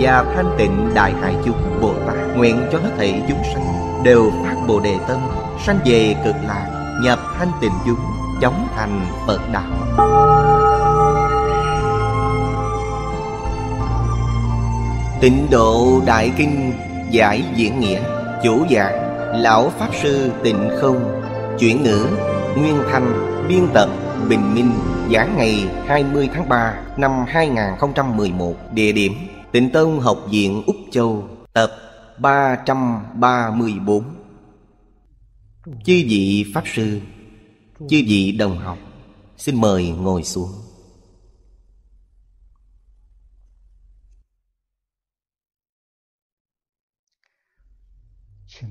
và thanh tịnh đại hải chúng Bồ Tát nguyện cho hết thảy chúng sanh đều phát Bồ đề tâm, sanh về cực lạc, nhập thanh tịnh chúng, chóng thành Phật đạo. Tịnh độ đại kinh giải diễn nghĩa chủ giảng lão pháp sư Tịnh Không chuyển ngữ Nguyên Thanh biên tập Bình Minh giảng ngày 20 tháng 3 năm 2011 địa điểm Tịnh Tông Học Viện Úc Châu Tập 334 Chư vị Pháp Sư Chư vị Đồng Học Xin mời ngồi xuống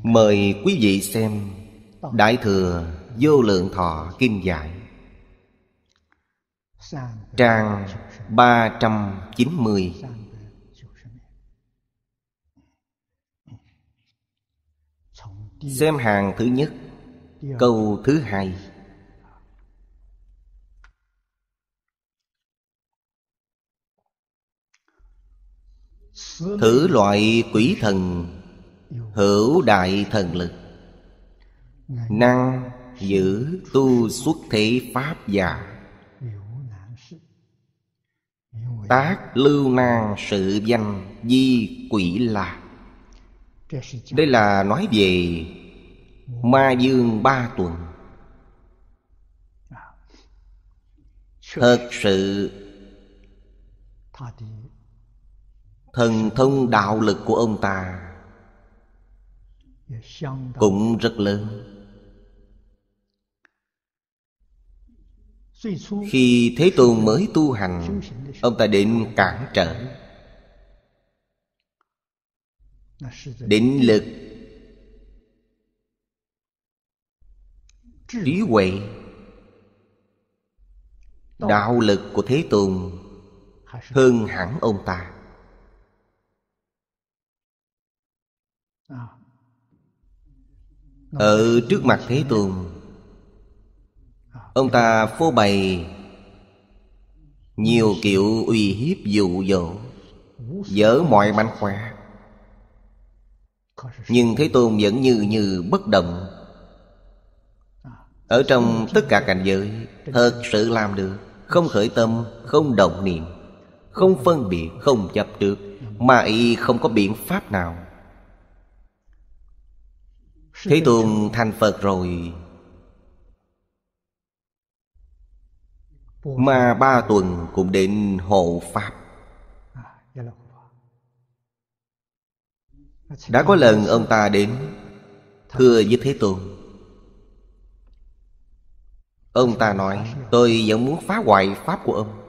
Mời quý vị xem Đại Thừa Vô Lượng Thọ Kim Giải Trang 390 Xem hàng thứ nhất Câu thứ hai Thử loại quỷ thần Hữu đại thần lực Năng giữ tu xuất thế pháp giả Tác lưu nan sự danh di quỷ lạc đây là nói về ma dương ba tuần à, thật sự thần thông đạo lực của ông ta cũng rất lớn khi thế tôn mới tu hành ông ta định cản trở định lực trí huệ đạo lực của thế tôn hơn hẳn ông ta à. ở trước mặt thế tôn à. ông ta phô bày nhiều kiểu uy hiếp dụ dỗ dở mọi mánh khóe nhưng thế tôn vẫn như như bất động ở trong tất cả cảnh giới thật sự làm được không khởi tâm không động niệm không phân biệt không chấp được mà y không có biện pháp nào thế tôn thành phật rồi mà ba tuần cũng định hộ pháp đã có lần ông ta đến Thưa với Thế Tôn Ông ta nói Tôi vẫn muốn phá hoại Pháp của ông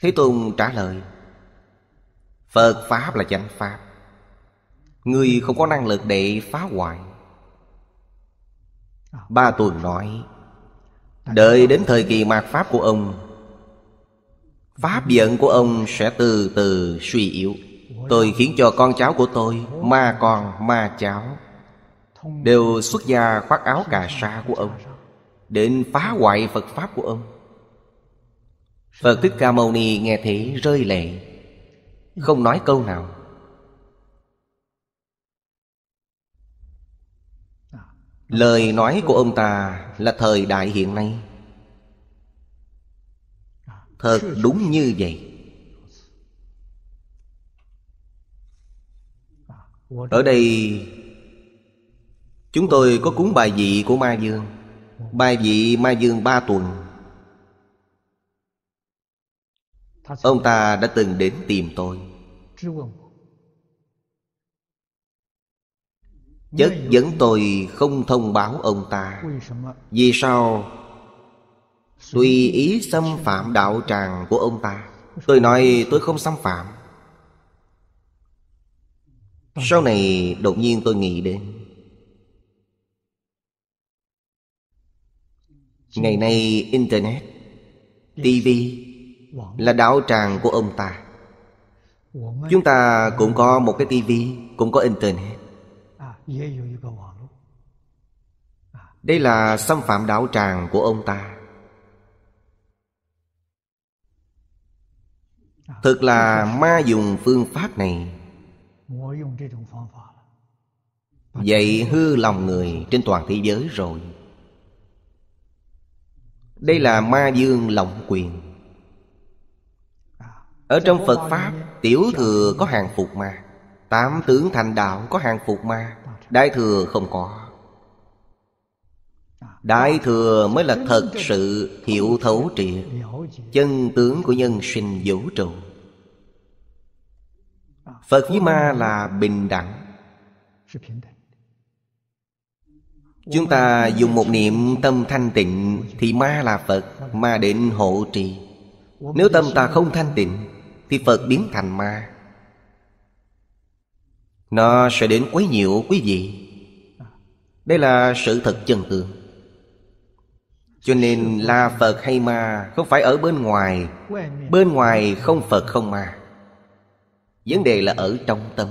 Thế Tôn trả lời Phật Pháp là chánh Pháp Người không có năng lực để phá hoại Ba tuần nói Đợi đến thời kỳ mạt Pháp của ông Pháp giận của ông sẽ từ từ suy yếu Tôi khiến cho con cháu của tôi Ma con ma cháu Đều xuất gia khoác áo cà sa của ông Đến phá hoại Phật Pháp của ông Phật Thích Ca Mâu Ni nghe thế rơi lệ Không nói câu nào Lời nói của ông ta là thời đại hiện nay Thật đúng như vậy Ở đây Chúng tôi có cúng bài vị của Ma Dương Bài vị Ma Dương ba tuần Ông ta đã từng đến tìm tôi Chất dẫn tôi không thông báo ông ta Vì sao Tùy ý xâm phạm đạo tràng của ông ta Tôi nói tôi không xâm phạm sau này đột nhiên tôi nghĩ đến Ngày nay Internet TV Là đạo tràng của ông ta Chúng ta cũng có một cái TV Cũng có Internet à, à. Đây là xâm phạm đạo tràng của ông ta à, Thực là ma dùng phương pháp này Vậy hư lòng người trên toàn thế giới rồi Đây là ma dương lộng quyền Ở trong Phật Pháp Tiểu thừa có hàng phục ma Tám tướng thành đạo có hàng phục ma Đại thừa không có Đại thừa mới là thật sự hiểu thấu triệt Chân tướng của nhân sinh vũ trụ phật với ma là bình đẳng chúng ta dùng một niệm tâm thanh tịnh thì ma là phật ma định hộ trì nếu tâm ta không thanh tịnh thì phật biến thành ma nó sẽ đến quấy nhiễu quý vị đây là sự thật chân tướng cho nên là phật hay ma không phải ở bên ngoài bên ngoài không phật không ma Vấn đề là ở trong tâm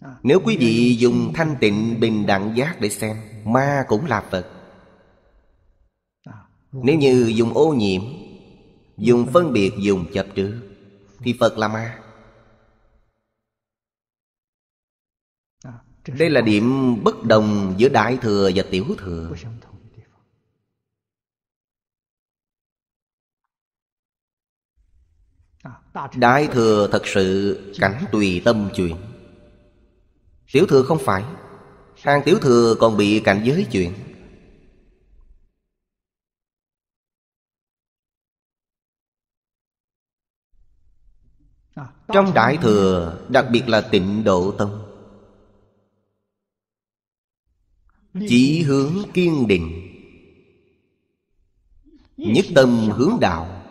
à, Nếu quý vị dùng thanh tịnh bình đẳng giác để xem Ma cũng là Phật à, Nếu như vâng. dùng ô nhiễm Dùng vâng. phân biệt dùng chập trước Thì Phật là ma à, Đây là điểm bất đồng giữa Đại Thừa và Tiểu Thừa Đại thừa thật sự cảnh tùy tâm chuyện Tiểu thừa không phải Hàng tiểu thừa còn bị cảnh giới chuyện Trong Đại Thừa Đặc biệt là tịnh độ tâm Chỉ hướng kiên định Nhất tâm hướng đạo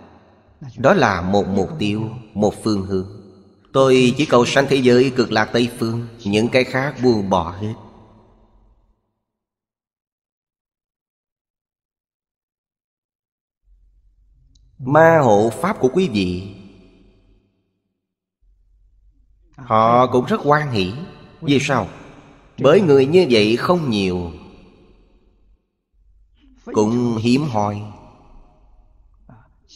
đó là một mục tiêu, một phương hướng Tôi chỉ cầu sanh thế giới cực lạc Tây Phương Những cái khác buông bỏ hết Ma hộ Pháp của quý vị Họ cũng rất quan hỷ Vì sao? Bởi người như vậy không nhiều Cũng hiếm hoi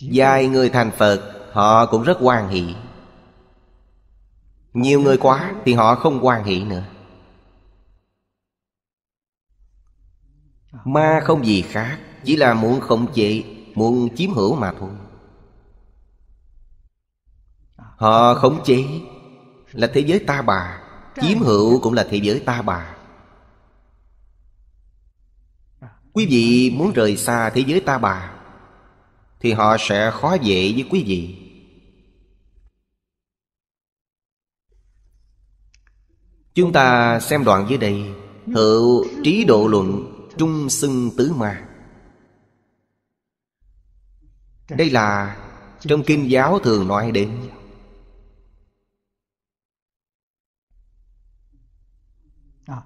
Vài người thành Phật Họ cũng rất hoan hỷ Nhiều người quá Thì họ không hoan hỷ nữa Ma không gì khác Chỉ là muốn khống chế Muốn chiếm hữu mà thôi Họ khống chế Là thế giới ta bà Chiếm hữu cũng là thế giới ta bà Quý vị muốn rời xa thế giới ta bà thì họ sẽ khó dễ với quý vị chúng ta xem đoạn dưới đây hữu trí độ luận trung xưng tứ ma đây là trong kinh giáo thường nói đến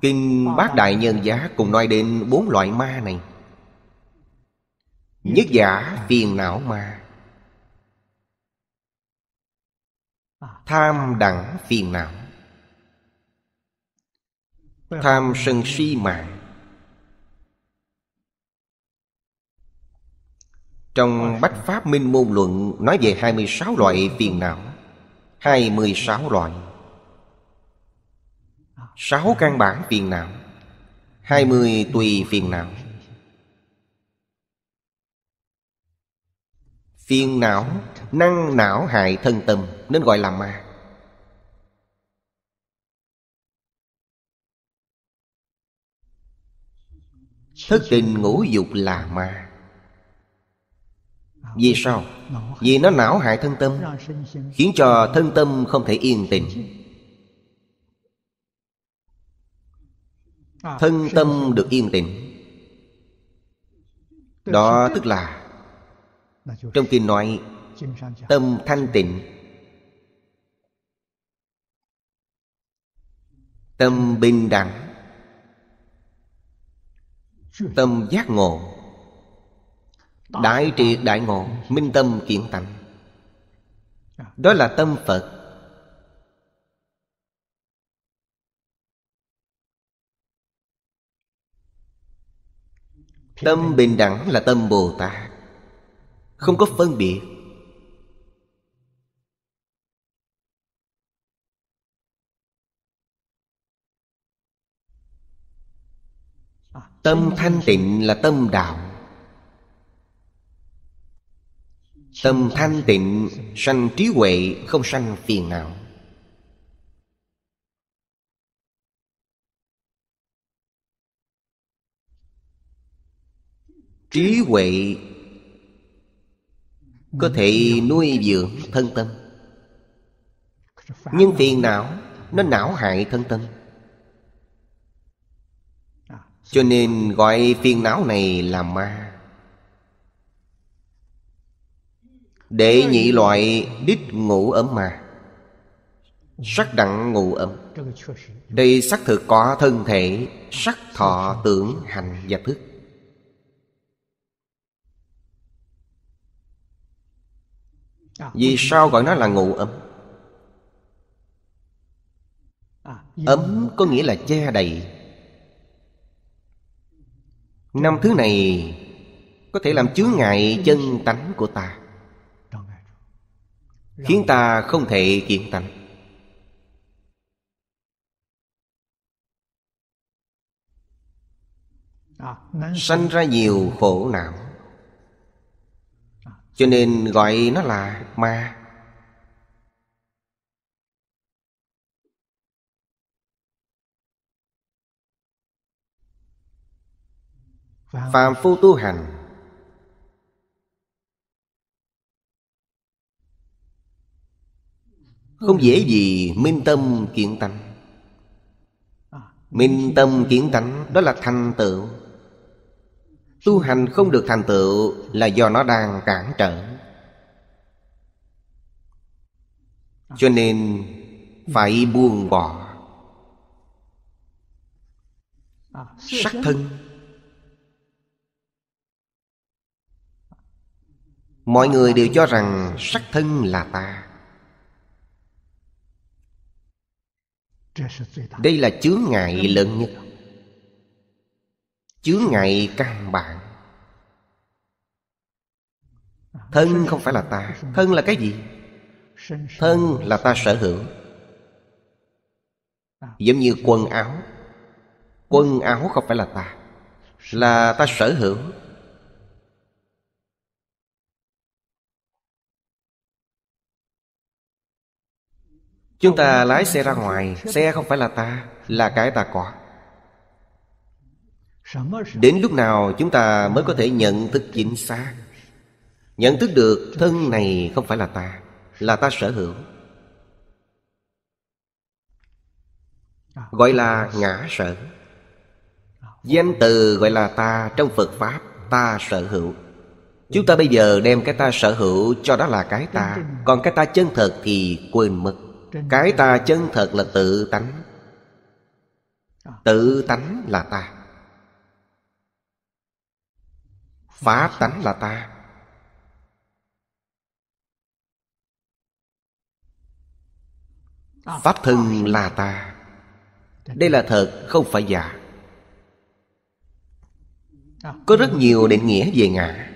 kinh bát đại nhân giá cùng nói đến bốn loại ma này Nhất giả phiền não ma Tham đẳng phiền não Tham sân si mạng Trong Bách Pháp Minh Môn Luận Nói về 26 loại phiền não 26 loại sáu căn bản phiền não 20 tùy phiền não phiền não năng não hại thân tâm nên gọi là ma thức tình ngũ dục là ma vì sao vì nó não hại thân tâm khiến cho thân tâm không thể yên tĩnh thân tâm được yên tĩnh đó tức là trong kinh nói tâm thanh tịnh tâm bình đẳng tâm giác ngộ đại triệt đại ngộ minh tâm kiện tánh dạ. đó là tâm phật tâm bình đẳng là tâm bồ tát không có phân biệt tâm thanh tịnh là tâm đạo tâm thanh tịnh sanh trí huệ không sanh phiền não trí huệ có thể nuôi dưỡng thân tâm Nhưng phiền não Nó não hại thân tâm Cho nên gọi phiền não này là ma Để nhị loại đích ngủ ấm mà Sắc đặng ngủ ấm Đây xác thực có thân thể Sắc thọ tưởng hành và thức À, Vì sao gọi nó là ngụ ấm? Ấm à, có nghĩa là che đầy Năm thứ này Có thể làm chướng ngại chân tánh của ta Khiến ta không thể kiện tánh à, Sanh ra nhiều khổ não cho nên gọi nó là ma Phạm phu tu hành Không dễ gì minh tâm kiện tánh Minh tâm kiến tánh đó là thành tựu tu hành không được thành tựu là do nó đang cản trở cho nên phải buông bỏ sắc thân mọi người đều cho rằng sắc thân là ta đây là chướng ngại lớn nhất chướng ngại căn bản thân không phải là ta thân là cái gì thân là ta sở hữu giống như quần áo quần áo không phải là ta là ta sở hữu chúng ta lái xe ra ngoài xe không phải là ta là cái ta có Đến lúc nào chúng ta mới có thể nhận thức chính xác Nhận thức được thân này không phải là ta Là ta sở hữu Gọi là ngã sở Danh từ gọi là ta trong Phật Pháp Ta sở hữu Chúng ta bây giờ đem cái ta sở hữu cho đó là cái ta Còn cái ta chân thật thì quên mất Cái ta chân thật là tự tánh Tự tánh là ta phá tánh là ta pháp thân là ta đây là thật không phải giả có rất nhiều định nghĩa về ngã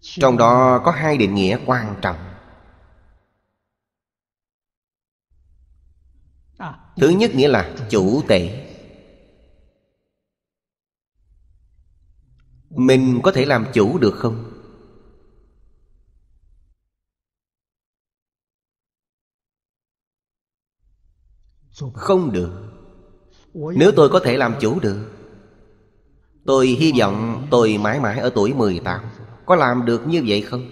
trong đó có hai định nghĩa quan trọng thứ nhất nghĩa là chủ tể mình có thể làm chủ được không không được nếu tôi có thể làm chủ được Tôi hy vọng tôi mãi mãi ở tuổi 18 Có làm được như vậy không?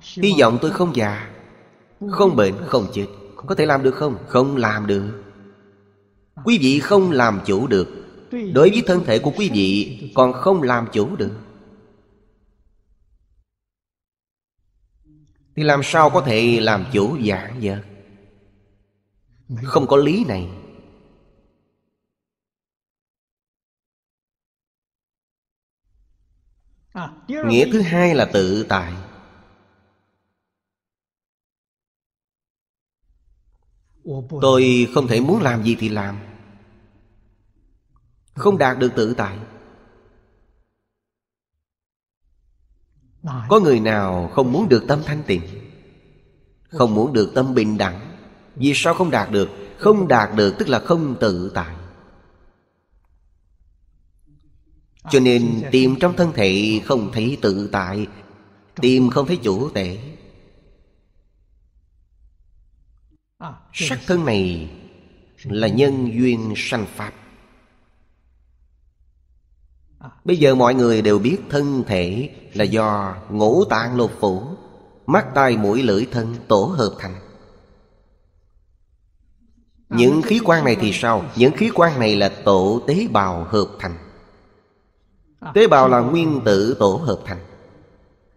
Hy vọng tôi không già Không bệnh, không chết Có thể làm được không? Không làm được Quý vị không làm chủ được đối với thân thể của quý vị còn không làm chủ được thì làm sao có thể làm chủ dạng vật không có lý này nghĩa thứ hai là tự tại tôi không thể muốn làm gì thì làm không đạt được tự tại có người nào không muốn được tâm thanh tịnh không muốn được tâm bình đẳng vì sao không đạt được không đạt được tức là không tự tại cho à, nên tìm trong thân thể không thấy tự tại tìm không thấy chủ tể à, sắc thân này là nhân duyên sanh pháp Bây giờ mọi người đều biết thân thể là do ngũ tạng lục phủ, mắt tai mũi lưỡi thân tổ hợp thành. Những khí quan này thì sao? Những khí quan này là tổ tế bào hợp thành. Tế bào là nguyên tử tổ hợp thành.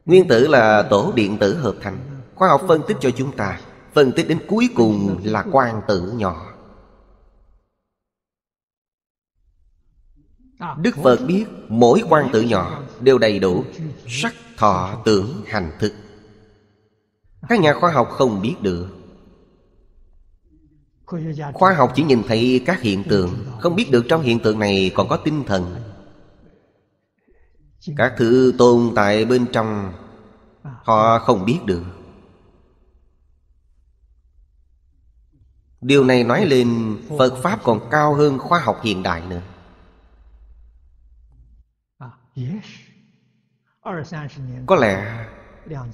Nguyên tử là tổ điện tử hợp thành. Khoa học phân tích cho chúng ta, phân tích đến cuối cùng là quan tử nhỏ. À. Đức Phật biết mỗi quan tử nhỏ đều đầy đủ sắc thọ tưởng hành thức các nhà khoa học không biết được khoa học chỉ nhìn thấy các hiện tượng không biết được trong hiện tượng này còn có tinh thần các thứ tồn tại bên trong họ không biết được điều này nói lên phật pháp còn cao hơn khoa học hiện đại nữa có lẽ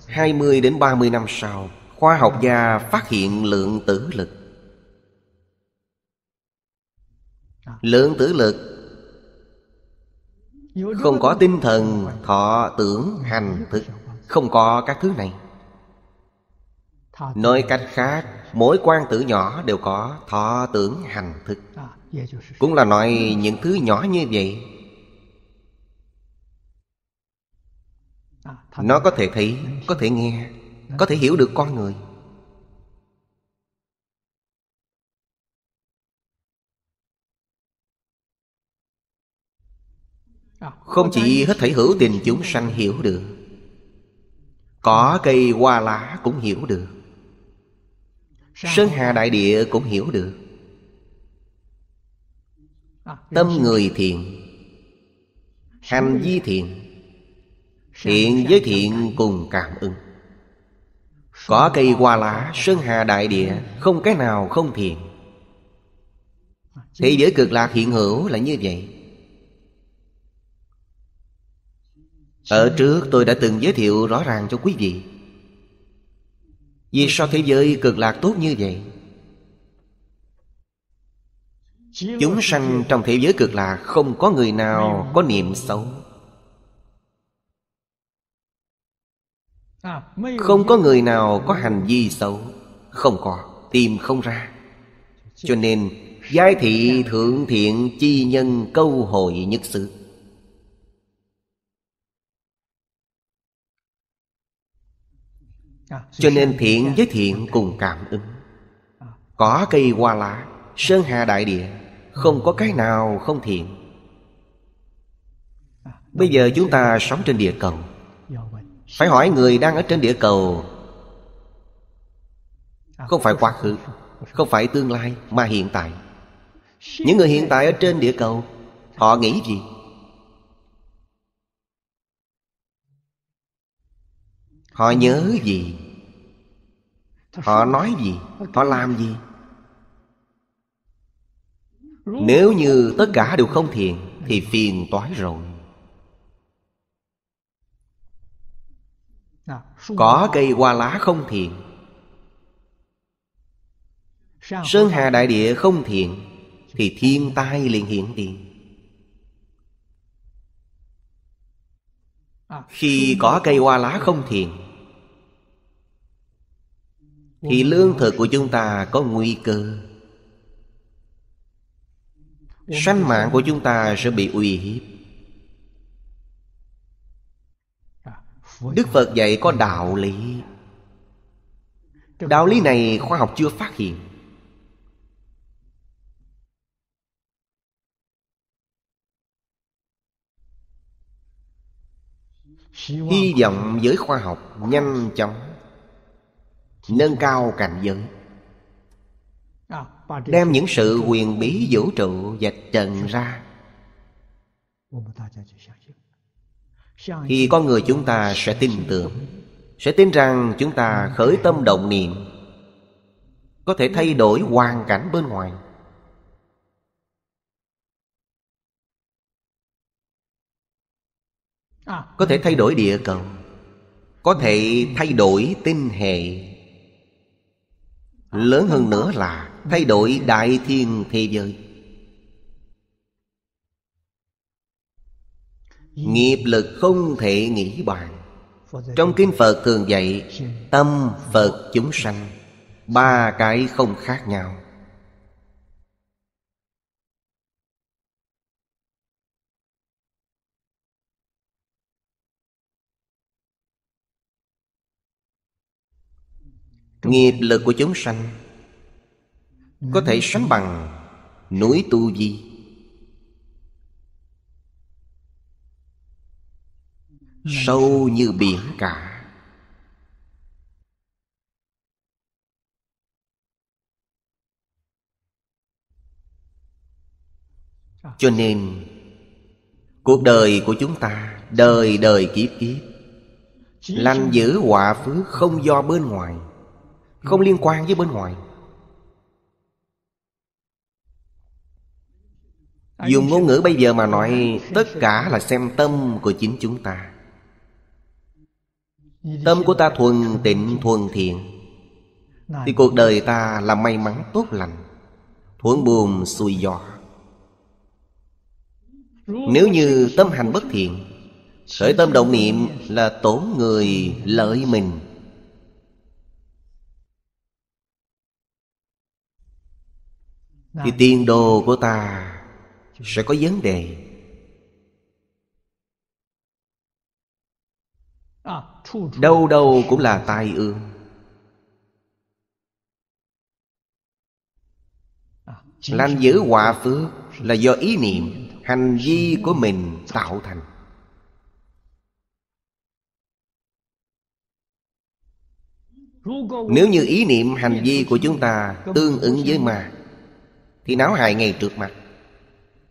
20 đến 30 năm sau Khoa học gia phát hiện lượng tử lực à. Lượng tử lực Không có tinh thần, thọ, tưởng, hành, thực Không có các thứ này Nói cách khác Mỗi quan tử nhỏ đều có thọ, tưởng, hành, thực à, Cũng là nói những thứ nhỏ như vậy nó có thể thấy có thể nghe có thể hiểu được con người không chỉ hết thể hữu tình chúng sanh hiểu được cỏ cây hoa lá cũng hiểu được sơn hà đại địa cũng hiểu được tâm người thiền hành vi thiền Thiện với thiện cùng cảm ứng Có cây hoa lá Sơn hà đại địa Không cái nào không thiện Thế giới cực lạc hiện hữu là như vậy Ở trước tôi đã từng giới thiệu rõ ràng cho quý vị Vì sao thế giới cực lạc tốt như vậy Chúng sanh trong thế giới cực lạc Không có người nào có niệm xấu À, không có người nào có hành vi xấu không có tìm không ra cho nên giai thị thượng thiện chi nhân câu hội nhất sự à, cho nên thiện với thiện cùng cảm ứng à. có cây hoa lá sơn hà đại địa không có cái nào không thiện bây giờ chúng ta sống trên địa cầu phải hỏi người đang ở trên địa cầu không phải quá khứ không phải tương lai mà hiện tại những người hiện tại ở trên địa cầu họ nghĩ gì họ nhớ gì họ nói gì họ làm gì nếu như tất cả đều không thiện thì phiền toái rồi Có cây hoa lá không thiện Sơn hà đại địa không thiện Thì thiên tai liền hiện tiền Khi có cây hoa lá không thiện Thì lương thực của chúng ta có nguy cơ Sanh mạng của chúng ta sẽ bị uy hiếp đức phật dạy có đạo lý đạo lý này khoa học chưa phát hiện hy vọng giới khoa học nhanh chóng nâng cao cảnh giới đem những sự quyền bí vũ trụ dạch trần ra thì con người chúng ta sẽ tin tưởng sẽ tin rằng chúng ta khởi tâm động niệm có thể thay đổi hoàn cảnh bên ngoài có thể thay đổi địa cầu có thể thay đổi tinh hệ lớn hơn nữa là thay đổi đại thiên thế giới Nghiệp lực không thể nghĩ bàn Trong kinh Phật thường dạy Tâm Phật chúng sanh Ba cái không khác nhau Nghiệp lực của chúng sanh Có thể sánh bằng núi Tu Di sâu như biển cả cho nên cuộc đời của chúng ta đời đời kiếp kiếp lành giữ họa phước không do bên ngoài không liên quan với bên ngoài dùng ngôn ngữ bây giờ mà nói tất cả là xem tâm của chính chúng ta Tâm của ta thuần tịnh thuần thiện Thì cuộc đời ta là may mắn tốt lành Thuận buồn xuôi gió Nếu như tâm hành bất thiện Khởi tâm động niệm là tổn người lợi mình Thì tiền đồ của ta sẽ có vấn đề À, đâu đâu cũng là tai ương à, Làm giữ họa phước Là do ý niệm Hành vi của mình tạo thành Nếu như ý niệm hành vi của chúng ta Tương ứng với ma Thì náo hại ngay trước mặt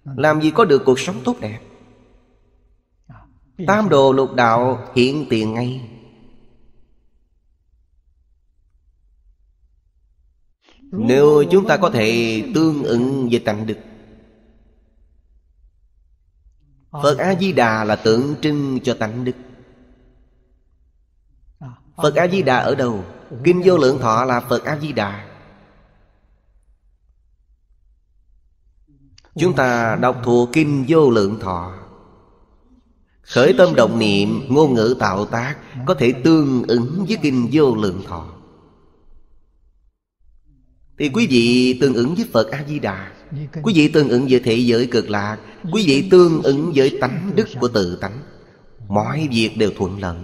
Làm gì có được cuộc sống tốt đẹp Tam đồ lục đạo hiện tiền ngay Nếu chúng ta có thể tương ứng với tánh đức ờ. Phật A-di-đà là tượng trưng cho tánh đức ờ, Phật A-di-đà ở đâu? Kinh vô lượng thọ là Phật A-di-đà Chúng ta đọc thuộc Kinh vô lượng thọ Khởi tâm động niệm Ngôn ngữ tạo tác Có thể tương ứng với kinh vô lượng thọ Thì quý vị tương ứng với Phật A-di-đà Quý vị tương ứng với thế giới cực lạc Quý vị tương ứng với tánh đức của tự tánh Mọi việc đều thuận lợi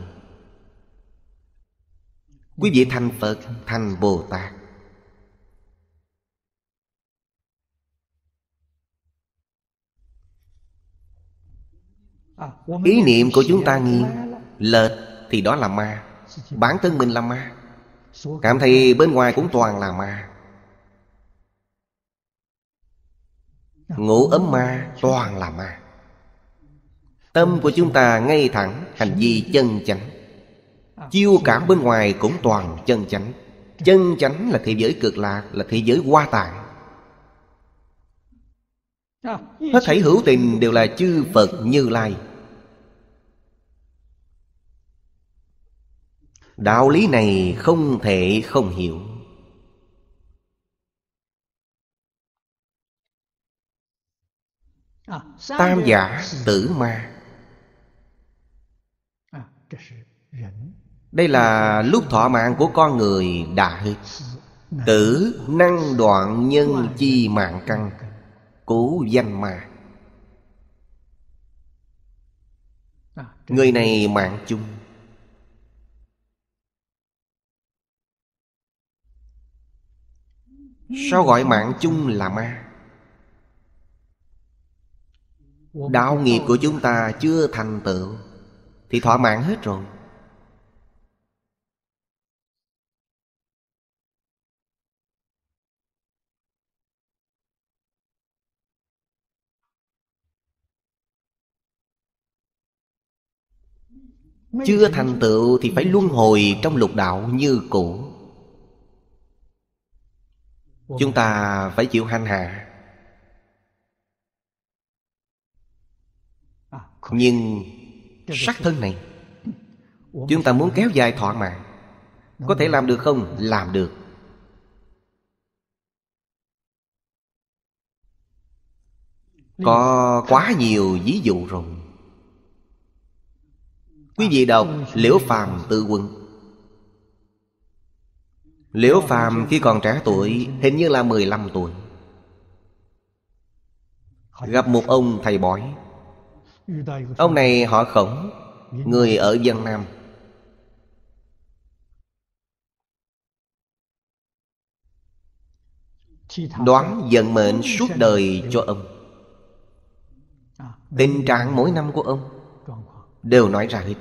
Quý vị thành Phật, thành Bồ Tát ý niệm của chúng ta nghiêng lệch thì đó là ma bản thân mình là ma cảm thấy bên ngoài cũng toàn là ma ngủ ấm ma toàn là ma tâm của chúng ta ngay thẳng hành vi chân chánh chiêu cảm bên ngoài cũng toàn chân chánh chân chánh là thế giới cực lạc là thế giới hoa tạng hết thảy hữu tình đều là chư phật như lai đạo lý này không thể không hiểu à, tam giả tử ma à, đây là lúc thọ mạng của con người đã hết Tử năng đoạn nhân chi mạng căn Cố danh ma à, Người này mạng chung Sao gọi mạng chung là ma Đạo nghiệp của chúng ta chưa thành tựu Thì thỏa mãn hết rồi Chưa thành tựu thì phải luân hồi trong lục đạo như cũ chúng ta phải chịu hành hạ à, nhưng sát thân này chúng ta muốn kéo dài thọ mạng có thể làm được không làm được có quá nhiều ví dụ rồi quý vị à, đọc liễu phàm tự quân Liễu Phàm khi còn trẻ tuổi Hình như là 15 tuổi Gặp một ông thầy bói Ông này họ khổng Người ở Vân Nam Đoán vận mệnh suốt đời cho ông Tình trạng mỗi năm của ông Đều nói ra hết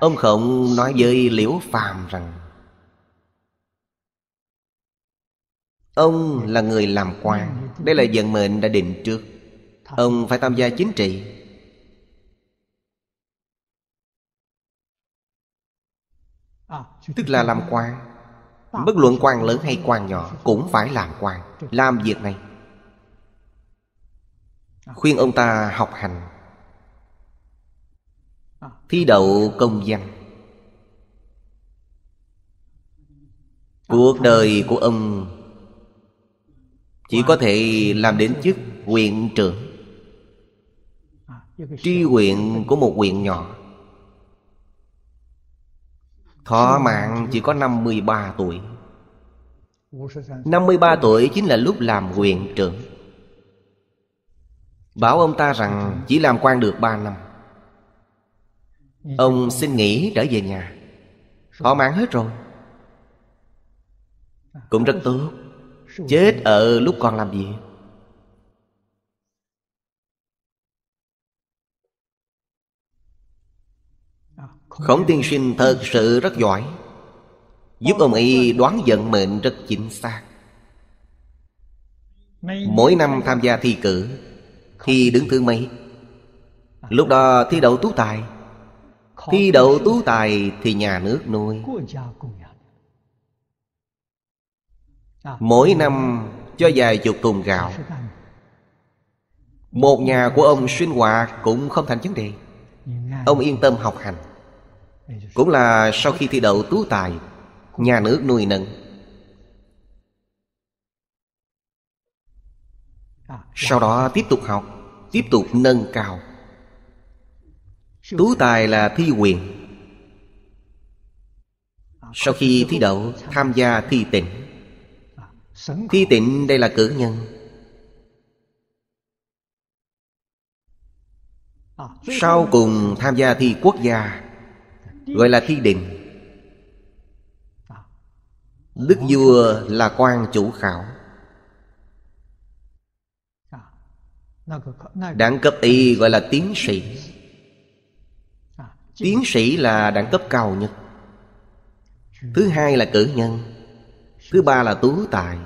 ông khổng nói với liễu phàm rằng ông là người làm quan đây là vận mệnh đã định trước ông phải tham gia chính trị à, tức là làm quan bất luận quan lớn hay quan nhỏ cũng phải làm quan làm việc này à. khuyên ông ta học hành Thi đậu công văn Cuộc ờ, đời của ông Chỉ có thể làm đến chức huyện trưởng Tri huyện của một huyện nhỏ Thọ mạng chỉ có 53 tuổi 53 tuổi chính là lúc làm huyện trưởng Bảo ông ta rằng chỉ làm quan được 3 năm Ông xin nghỉ trở về nhà Họ mạng hết rồi Cũng rất tốt Chết ở lúc còn làm gì? Khổng tiên sinh thật sự rất giỏi Giúp ông ấy đoán vận mệnh rất chính xác Mỗi năm tham gia thi cử Thi đứng thứ mấy Lúc đó thi đậu tú tài Thi đậu tú tài thì nhà nước nuôi à, Mỗi năm cho vài chục thùng gạo Một nhà của ông sinh hoạt cũng không thành vấn đề Ông yên tâm học hành Cũng là sau khi thi đậu tú tài Nhà nước nuôi nâng à, Sau đó tiếp tục học Tiếp tục nâng cao Tú tài là thi quyền Sau khi thi đậu tham gia thi tịnh Thi tịnh đây là cử nhân Sau cùng tham gia thi quốc gia Gọi là thi định Đức vua là quan chủ khảo đảng cấp y gọi là tiến sĩ tiến sĩ là đẳng cấp cao nhất thứ hai là cử nhân thứ ba là tú tài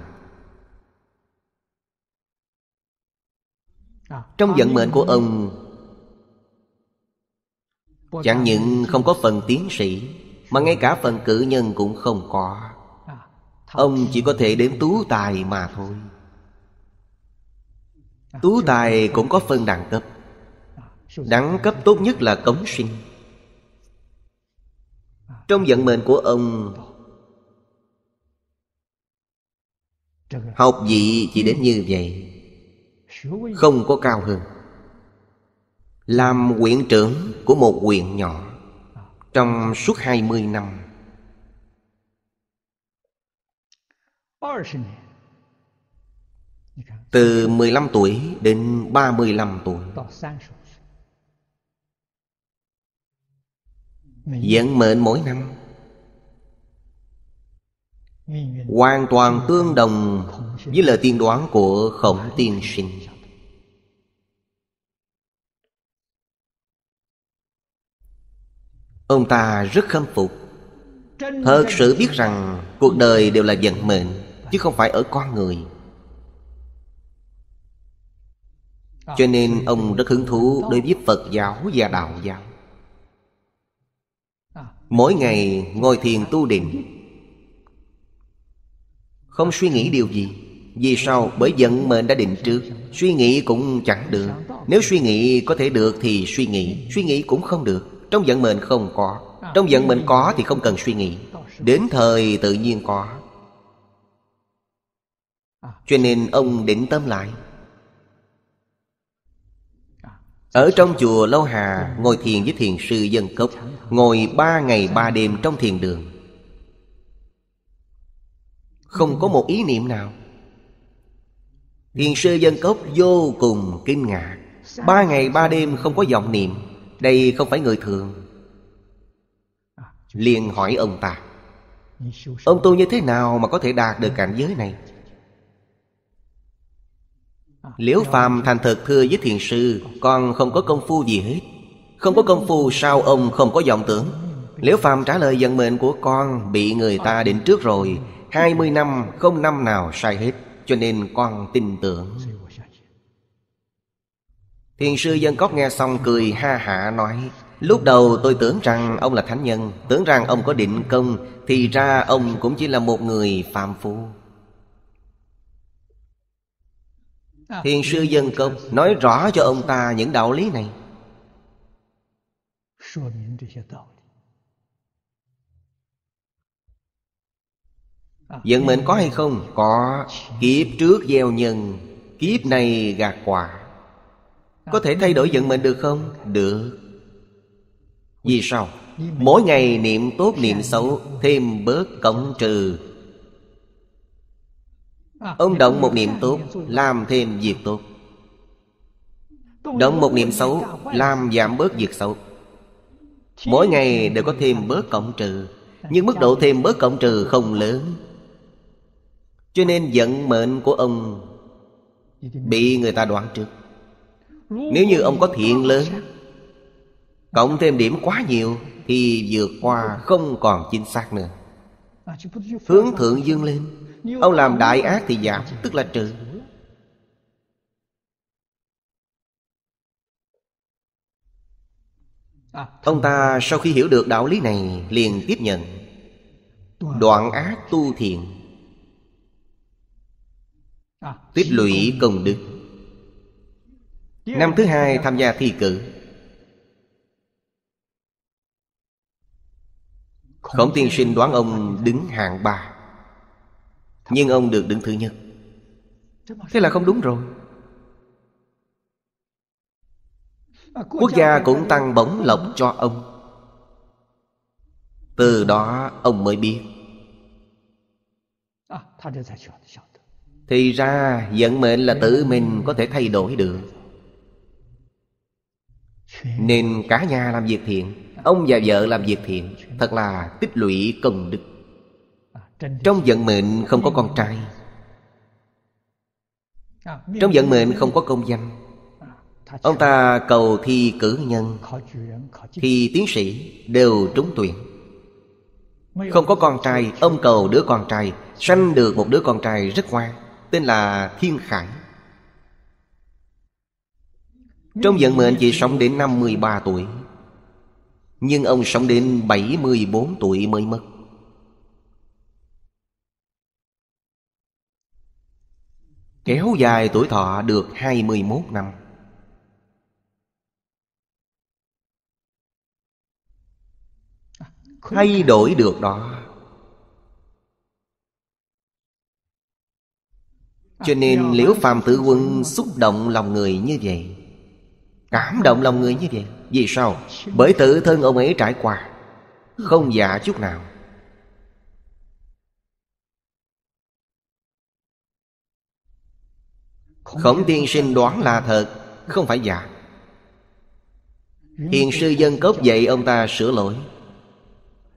trong vận mệnh của ông chẳng những không có phần tiến sĩ mà ngay cả phần cử nhân cũng không có ông chỉ có thể đến tú tài mà thôi tú tài cũng có phân đẳng cấp đẳng cấp tốt nhất là cống sinh trong vận mệnh của ông học gì chỉ đến như vậy không có cao hơn làm huyện trưởng của một huyện nhỏ trong suốt 20 năm từ 15 tuổi đến 35 tuổi Vận mệnh mỗi năm Hoàn toàn tương đồng với lời tiên đoán của khổng tiên sinh Ông ta rất khâm phục Thật sự biết rằng cuộc đời đều là vận mệnh Chứ không phải ở con người Cho nên ông rất hứng thú đối với Phật giáo và Đạo giáo Mỗi ngày ngồi thiền tu định Không suy nghĩ điều gì Vì sao bởi giận mệnh đã định trước Suy nghĩ cũng chẳng được Nếu suy nghĩ có thể được thì suy nghĩ Suy nghĩ cũng không được Trong giận mệnh không có Trong giận mệnh có thì không cần suy nghĩ Đến thời tự nhiên có Cho nên ông định tâm lại Ở trong chùa Lâu Hà Ngồi thiền với thiền sư dân cốc Ngồi ba ngày ba đêm trong thiền đường Không có một ý niệm nào Thiền sư dân cốc vô cùng kinh ngạc Ba ngày ba đêm không có vọng niệm Đây không phải người thường liền hỏi ông ta Ông tu như thế nào mà có thể đạt được cảnh giới này Liễu phàm thành thật thưa với thiền sư Con không có công phu gì hết Không có công phu sao ông không có vọng tưởng Liễu phàm trả lời vận mệnh của con Bị người ta định trước rồi 20 năm không năm nào sai hết Cho nên con tin tưởng Thiền sư dân cốc nghe xong cười ha hạ nói Lúc đầu tôi tưởng rằng ông là thánh nhân Tưởng rằng ông có định công Thì ra ông cũng chỉ là một người phàm phu thiền à. sư dân công nói rõ cho ông ta những đạo lý này à. Vận mệnh có hay không? Có Kiếp trước gieo nhân Kiếp này gạt quả à. Có thể thay đổi vận mệnh được không? Được Vì sao? Mỗi ngày niệm tốt niệm xấu Thêm bớt cộng trừ Ông động một niệm tốt Làm thêm việc tốt Động một niệm xấu Làm giảm bớt việc xấu Mỗi ngày đều có thêm bớt cộng trừ Nhưng mức độ thêm bớt cộng trừ không lớn Cho nên vận mệnh của ông Bị người ta đoán trước Nếu như ông có thiện lớn Cộng thêm điểm quá nhiều Thì vượt qua không còn chính xác nữa Hướng thượng dương lên Ông làm đại ác thì giảm Tức là trừ Ông ta sau khi hiểu được đạo lý này Liền tiếp nhận Đoạn ác tu thiện Tích lũy công đức Năm thứ hai tham gia thi cử Khổng tiên sinh đoán ông đứng hạng ba nhưng ông được đứng thứ nhất Thế là không đúng rồi Quốc gia cũng tăng bổng lộc cho ông Từ đó ông mới biết Thì ra vận mệnh là tự mình có thể thay đổi được Nên cả nhà làm việc thiện Ông và vợ làm việc thiện Thật là tích lũy công đức trong vận mệnh không có con trai à, Trong vận mệnh không có công danh à, Ông ta cầu thi cử nhân Thi tiến sĩ đều trúng tuyển Không có con trai Ông cầu đứa con trai Sanh được một đứa con trai rất ngoan Tên là Thiên Khải Trong vận mệnh chỉ sống đến năm 13 tuổi Nhưng ông sống đến 74 tuổi mới mất kéo dài tuổi thọ được 21 năm. Thay đổi được đó Cho nên liễu phàm tử quân xúc động lòng người như vậy Cảm động lòng người như vậy Vì sao? Bởi tự thân ông ấy trải qua Không giả chút nào Khổng tiên sinh đoán là thật Không phải giả Hiền sư dân cốc dạy ông ta sửa lỗi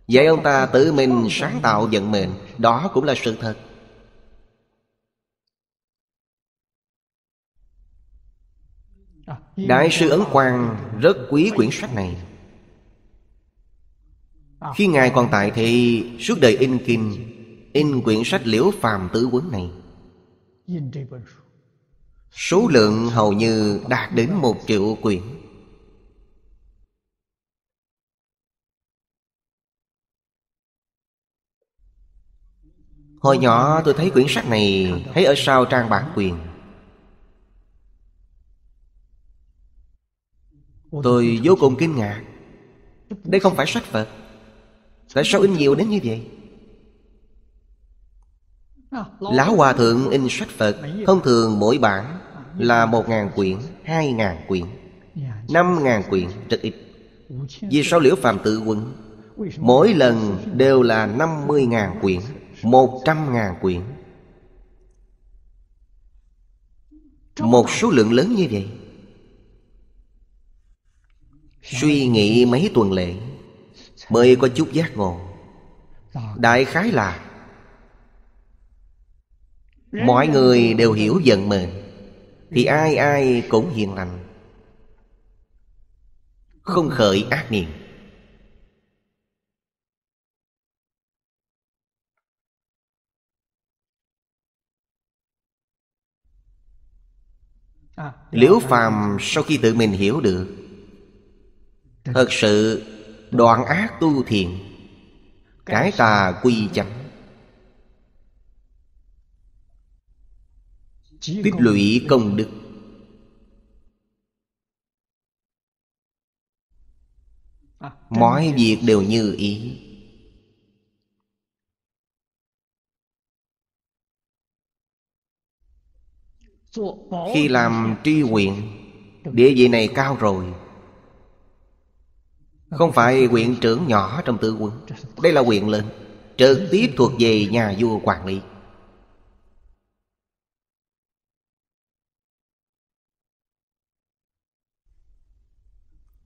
Dạy ông ta tự mình sáng tạo vận mệnh Đó cũng là sự thật Đại sư Ấn Quang rất quý quyển sách này Khi Ngài còn tại thì suốt đời in kinh In quyển sách Liễu Phàm tứ Quấn này Số lượng hầu như đạt đến một triệu quyển Hồi nhỏ tôi thấy quyển sách này Thấy ở sau trang bản quyền Tôi vô cùng kinh ngạc Đây không phải sách Phật Tại sao in nhiều đến như vậy Lão Hòa Thượng in sách Phật Thông thường mỗi bản là một ngàn quyển, hai ngàn quyển năm ngàn quyển rất ít Vì sao liễu phàm tự quân Mỗi lần đều là năm mươi ngàn quyển một trăm ngàn quyển Một số lượng lớn như vậy Suy nghĩ mấy tuần lễ Mới có chút giác ngộ Đại khái là mọi người đều hiểu giận mình thì ai ai cũng hiền lành không khởi ác niệm liễu phàm sau khi tự mình hiểu được thật sự đoạn ác tu thiện cái tà quy chánh tích lũy công đức à, mọi việc đều như ý khi làm tri huyện địa vị này cao rồi không phải huyện trưởng nhỏ trong tự quân đây là huyện lớn trực tiếp thuộc về nhà vua quản lý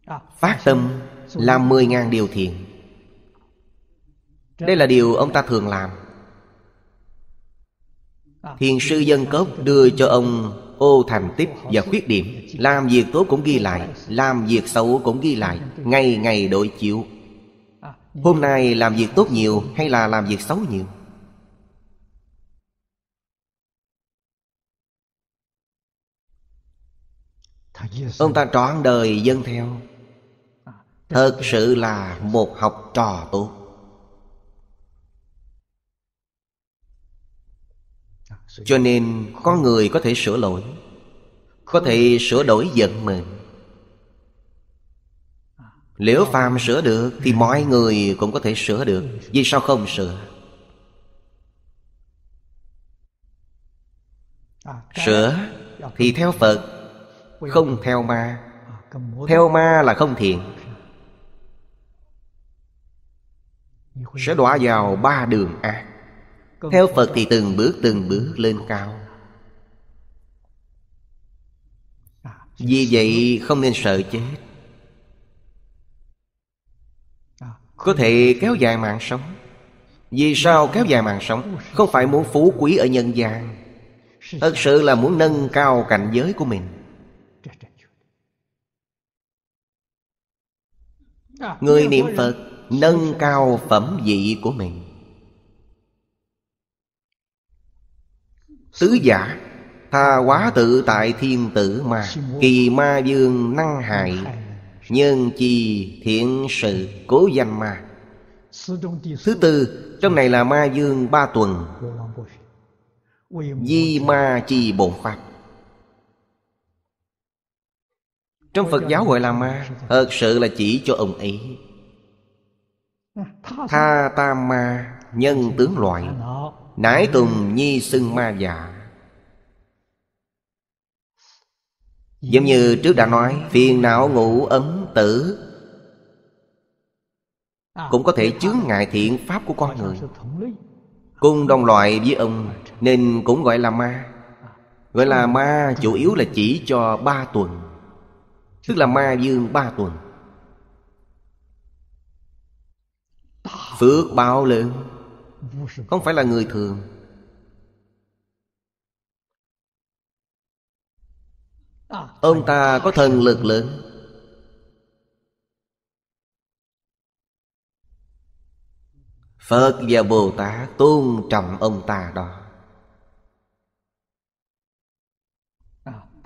À, Phát tâm làm mười ngàn điều thiện Đây là điều ông ta thường làm à, Thiền sư dân à, cốc đưa cho ông ô thành tích và khuyết điểm Làm việc tốt cũng ghi lại Làm việc xấu cũng ghi lại Ngày ngày đối chiếu Hôm nay làm việc tốt nhiều hay là làm việc xấu nhiều Ông ta trọn đời dân theo Thật sự là một học trò tốt Cho nên có người có thể sửa lỗi Có thể sửa đổi giận mình nếu phàm sửa được Thì mọi người cũng có thể sửa được Vì sao không sửa Sửa thì theo Phật Không theo ma Theo ma là không thiện sẽ đọa vào ba đường ác theo phật thì từng bước từng bước lên cao à, vì vậy không nên sợ chết à, có thể kéo dài mạng sống vì sao kéo dài mạng sống không phải muốn phú quý ở nhân gian thật sự là muốn nâng cao cảnh giới của mình à, người niệm phật nâng cao phẩm vị của mình tứ giả tha quá tự tại thiên tử mà kỳ ma dương năng hại nhân chi thiện sự cố danh mà thứ tư trong này là ma dương ba tuần di ma chi bổn pháp trong phật giáo gọi là ma thật sự là chỉ cho ông ấy Tha tam ma nhân tướng loại Nãi tùng nhi xưng ma dạ Giống như trước đã nói Phiền não ngủ ấm tử Cũng có thể chướng ngại thiện pháp của con người Cùng đồng loại với ông Nên cũng gọi là ma Gọi là ma chủ yếu là chỉ cho ba tuần Tức là ma dương ba tuần Phước bao lớn Không phải là người thường Ông ta có thần lực lớn Phật và Bồ Tát tôn trọng ông ta đó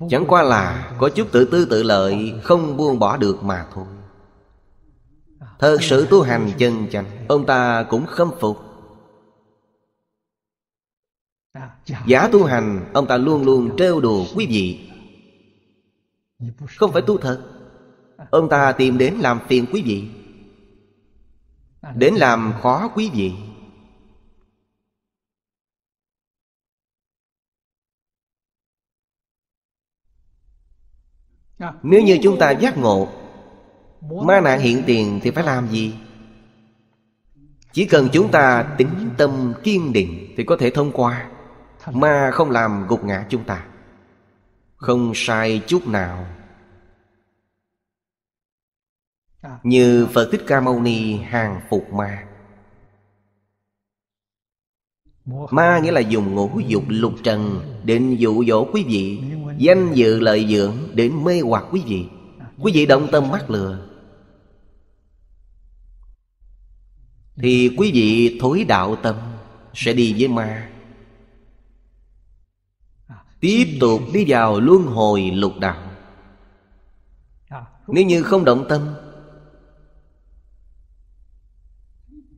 Chẳng qua là có chút tự tư tự lợi Không buông bỏ được mà thôi Thật sự tu hành chân chánh Ông ta cũng khâm phục Giả tu hành Ông ta luôn luôn trêu đùa quý vị Không phải tu thật Ông ta tìm đến làm phiền quý vị Đến làm khó quý vị Nếu như chúng ta giác ngộ Ma nạn hiện tiền thì phải làm gì? Chỉ cần chúng ta tính tâm kiên định Thì có thể thông qua Ma không làm gục ngã chúng ta Không sai chút nào à. Như Phật Thích Ca Mâu Ni hàng phục ma Ma nghĩa là dùng ngũ dục lục trần Định dụ dỗ quý vị Danh dự lợi dưỡng Đến mê hoặc quý vị à, Quý vị động tâm mắc lừa thì quý vị thối đạo tâm sẽ đi với ma tiếp tục đi vào luân hồi lục đạo nếu như không động tâm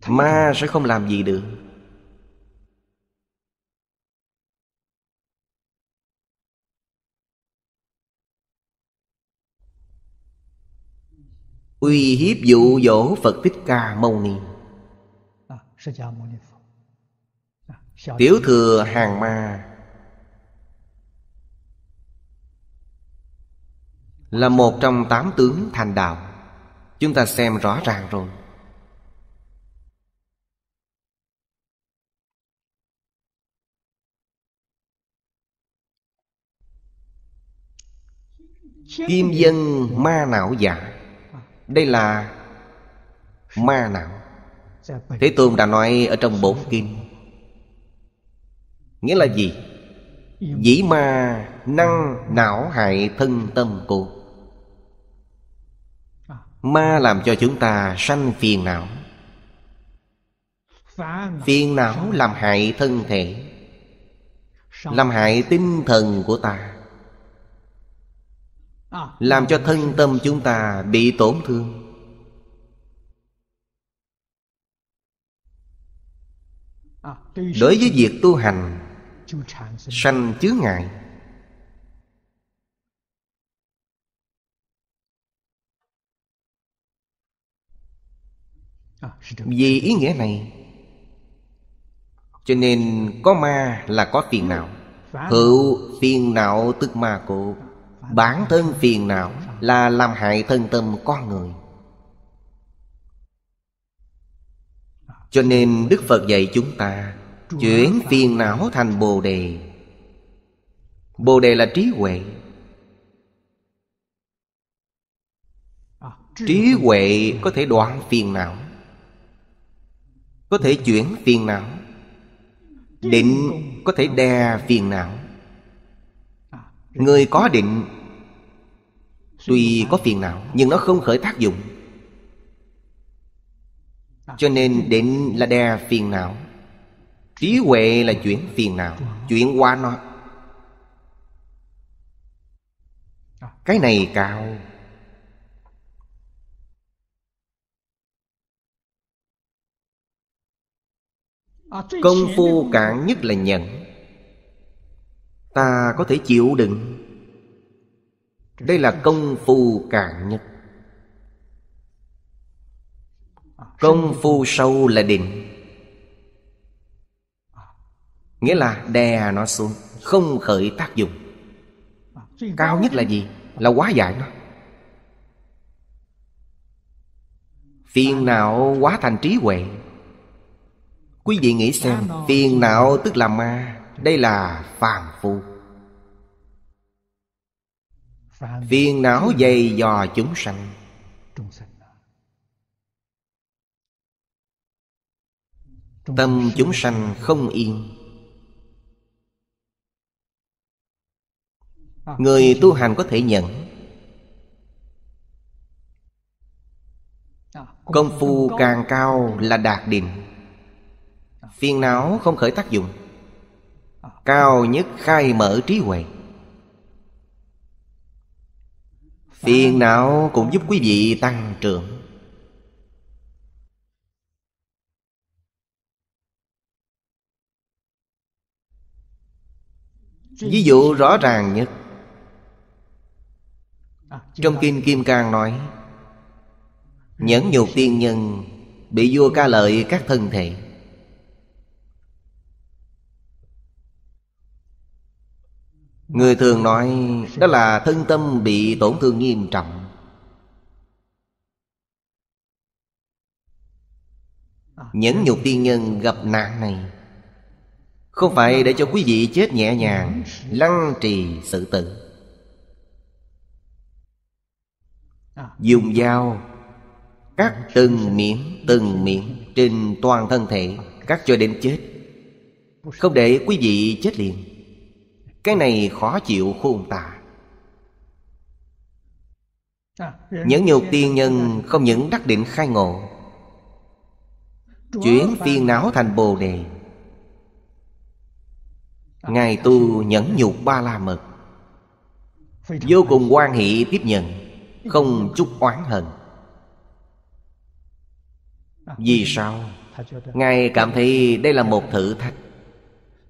ma sẽ không làm gì được uy hiếp dụ dỗ phật thích ca mâu ni Tiểu thừa hàng ma Là một trong tám tướng thành đạo Chúng ta xem rõ ràng rồi Kim dân ma não giả Đây là ma não thế tôn đã nói ở trong bốn kinh nghĩa là gì dĩ ma năng não hại thân tâm cô ma làm cho chúng ta sanh phiền não phiền não làm hại thân thể làm hại tinh thần của ta làm cho thân tâm chúng ta bị tổn thương À, đối với việc tu hành sanh chướng ngại à, vì ý nghĩa này cho nên có ma là có phiền não hữu phiền não tức ma cụ bản thân phiền não là làm hại thân tâm con người Cho nên Đức Phật dạy chúng ta Chuyển phiền não thành Bồ Đề Bồ Đề là trí huệ Trí huệ có thể đoạn phiền não Có thể chuyển phiền não Định có thể đè phiền não Người có định Tuy có phiền não Nhưng nó không khởi tác dụng À. Cho nên định là đè phiền não Trí huệ là chuyển phiền não Chuyển qua nó à. Cái này cao à, Công phu cạn nhất là nhận Ta có thể chịu đựng Đây là công phu cạn nhất Công phu sâu là định Nghĩa là đè nó xuống Không khởi tác dụng Cao nhất là gì? Là quá giải nó Phiền não quá thành trí huệ Quý vị nghĩ xem Phiền não tức là ma Đây là phàm phu Phiền não dày dò chúng sanh Tâm chúng sanh không yên à, Người tu hành có thể nhận à, Công phu càng cao là đạt định à. Phiền não không khởi tác dụng Cao nhất khai mở trí huệ Phiền não cũng giúp quý vị tăng trưởng ví dụ rõ ràng nhất trong kinh kim cang nói nhẫn nhục tiên nhân bị vua ca lợi các thân thể người thường nói đó là thân tâm bị tổn thương nghiêm trọng nhẫn nhục tiên nhân gặp nạn này không phải để cho quý vị chết nhẹ nhàng Lăng trì sự tử Dùng dao Cắt từng miếng từng miếng Trên toàn thân thể Cắt cho đến chết Không để quý vị chết liền Cái này khó chịu khôn tả những nhục tiên nhân không những đắc định khai ngộ Chuyển phiền não thành bồ đề Ngài tu nhẫn nhục ba la mật Vô cùng quan hệ tiếp nhận Không chút oán hận Vì sao? Ngài cảm thấy đây là một thử thách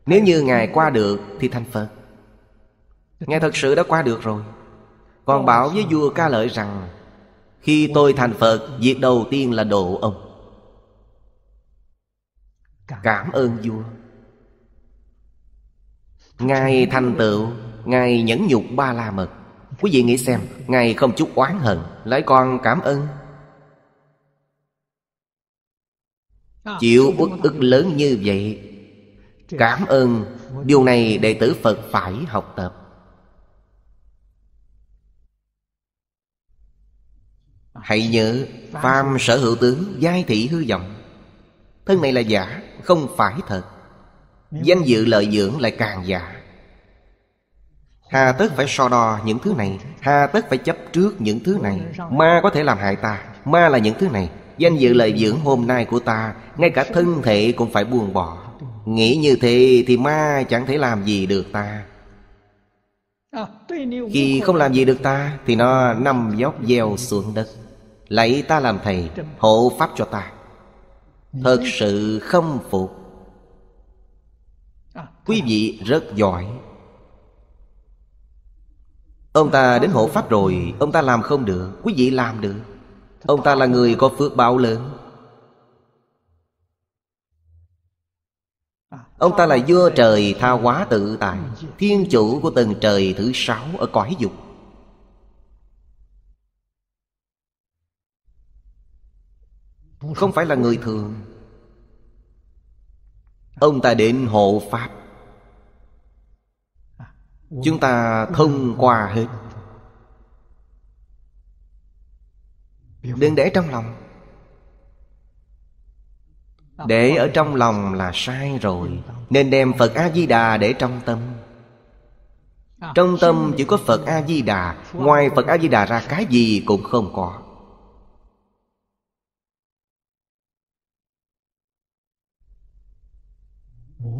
Nếu như Ngài qua được thì thành Phật Ngài thật sự đã qua được rồi Còn bảo với vua ca lợi rằng Khi tôi thành Phật Việc đầu tiên là độ ông Cảm ơn vua Ngài thành tựu Ngài nhẫn nhục ba la mật Quý vị nghĩ xem Ngài không chút oán hận Lại còn cảm ơn Chịu uất ức lớn như vậy Cảm ơn Điều này đệ tử Phật phải học tập Hãy nhớ Phàm sở hữu tướng giai thị hư vọng Thân này là giả Không phải thật Danh dự lợi dưỡng lại càng già Hà tất phải so đo những thứ này Hà tất phải chấp trước những thứ này Ma có thể làm hại ta Ma là những thứ này Danh dự lợi dưỡng hôm nay của ta Ngay cả thân thể cũng phải buông bỏ Nghĩ như thế thì ma chẳng thể làm gì được ta à, Khi không làm gì được ta Thì nó nằm dốc gieo xuống đất Lấy ta làm thầy Hộ pháp cho ta Thật sự không phục quý vị rất giỏi ông ta đến hộ pháp rồi ông ta làm không được quý vị làm được ông ta là người có phước báo lớn ông ta là vua trời tha hóa tự tại thiên chủ của tầng trời thứ sáu ở cõi dục không phải là người thường ông ta đến hộ pháp chúng ta thông qua hết đừng để trong lòng để ở trong lòng là sai rồi nên đem phật a di đà để trong tâm trong tâm chỉ có phật a di đà ngoài phật a di đà ra cái gì cũng không có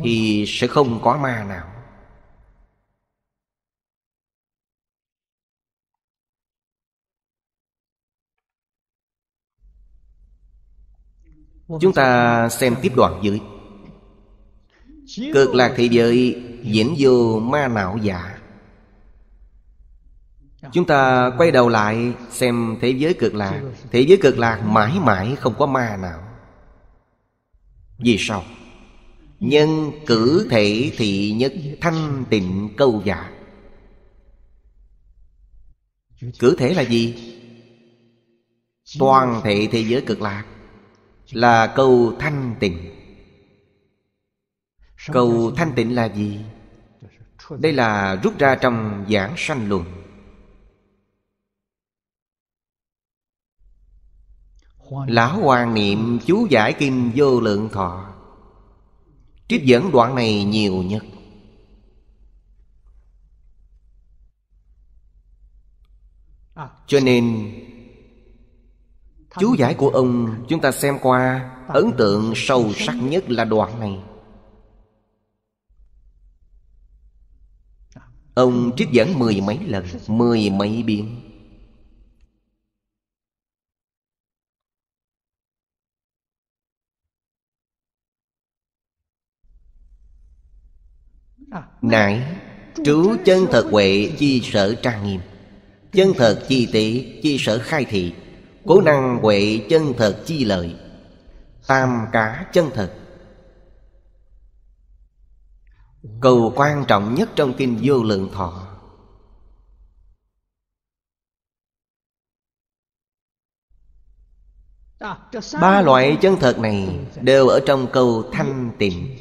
thì sẽ không có ma nào Chúng ta xem tiếp đoạn dưới Cực lạc thị giới diễn vô ma não giả Chúng ta quay đầu lại xem thế giới cực lạc Thế giới cực lạc mãi mãi không có ma nào Vì sao? Nhân cử thể thị nhất thanh tịnh câu giả Cử thể là gì? Toàn thể thế giới cực lạc là cầu thanh tịnh cầu thanh tịnh là gì đây là rút ra trong giảng sanh luận lão hoàng niệm chú giải kim vô lượng thọ trích dẫn đoạn này nhiều nhất cho nên Chú giải của ông chúng ta xem qua Ấn tượng sâu sắc nhất là đoạn này dạ. Ông trích dẫn mười mấy lần Mười mấy biến dạ. Nãy Trú chân thật huệ chi sở trang nghiêm Chân thật chi tỷ chi sở khai thị Cố năng huệ chân thật chi lợi Tam cá chân thật Câu quan trọng nhất trong kinh vô lượng thọ Ba loại chân thật này đều ở trong câu thanh tịnh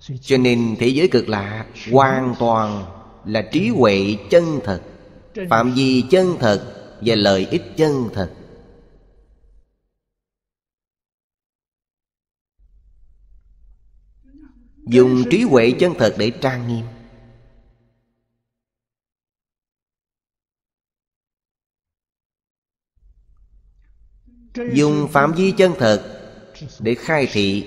cho nên thế giới cực lạ hoàn toàn là trí huệ chân thật phạm vi chân thật và lợi ích chân thật dùng trí huệ chân thật để trang nghiêm dùng phạm vi chân thật để khai thị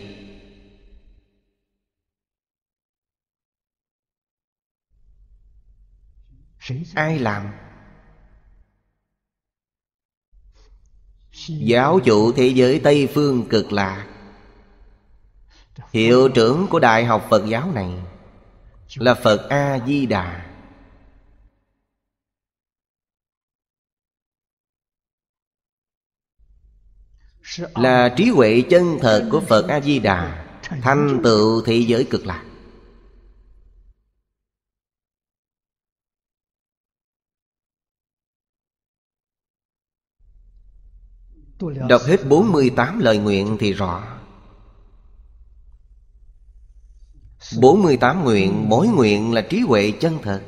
ai làm giáo chủ thế giới tây phương cực lạc hiệu trưởng của đại học phật giáo này là phật a di đà là trí huệ chân thật của phật a di đà thanh tựu thế giới cực lạc Đọc hết 48 lời nguyện thì rõ 48 nguyện Mỗi nguyện là trí huệ chân thật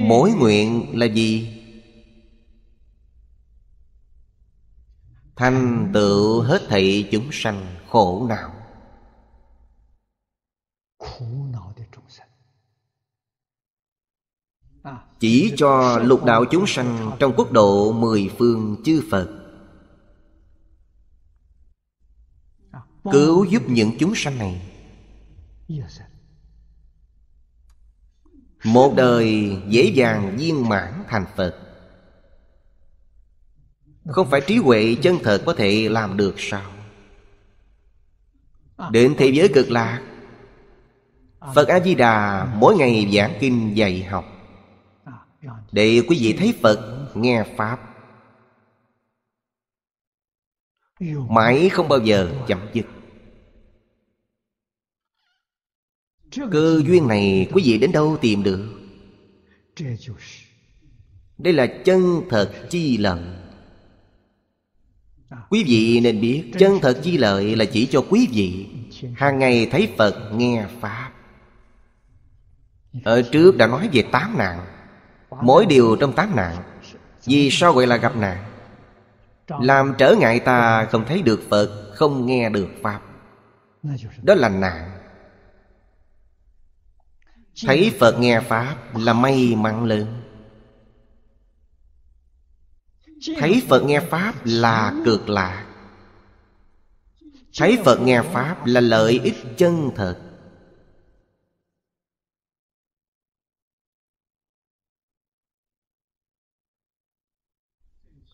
Mỗi nguyện là gì? Thanh tựu hết thảy chúng sanh khổ nào Chỉ cho lục đạo chúng sanh trong quốc độ mười phương chư Phật Cứu giúp những chúng sanh này Một đời dễ dàng viên mãn thành Phật Không phải trí huệ chân thật có thể làm được sao Đến thế giới cực lạc Phật A-di-đà mỗi ngày giảng kinh dạy học để quý vị thấy phật nghe pháp mãi không bao giờ chậm dứt cơ duyên này quý vị đến đâu tìm được đây là chân thật chi lợi quý vị nên biết chân thật chi lợi là chỉ cho quý vị hàng ngày thấy phật nghe pháp ở trước đã nói về tám nạn Mỗi điều trong tám nạn Vì sao gọi là gặp nạn Làm trở ngại ta không thấy được Phật Không nghe được Pháp Đó là nạn Thấy Phật nghe Pháp là may mắn lớn Thấy Phật nghe Pháp là cực lạ. Thấy Phật nghe Pháp là lợi ích chân thật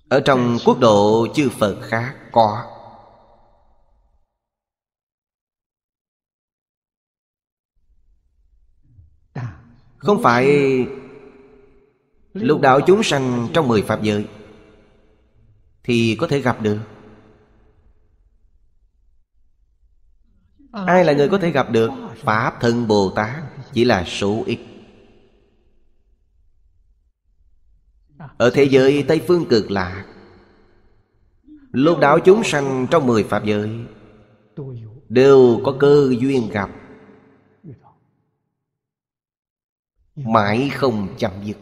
Ở trong quốc độ chư Phật khác có à, Không phải Lục đạo chúng sanh trong mười Pháp giới Thì có thể gặp được Ai là người có thể gặp được Pháp thân Bồ Tát Chỉ là số ít Ở thế giới Tây Phương cực lạc Lúc đáo chúng sanh trong mười Pháp giới Đều có cơ duyên gặp Mãi không chậm dứt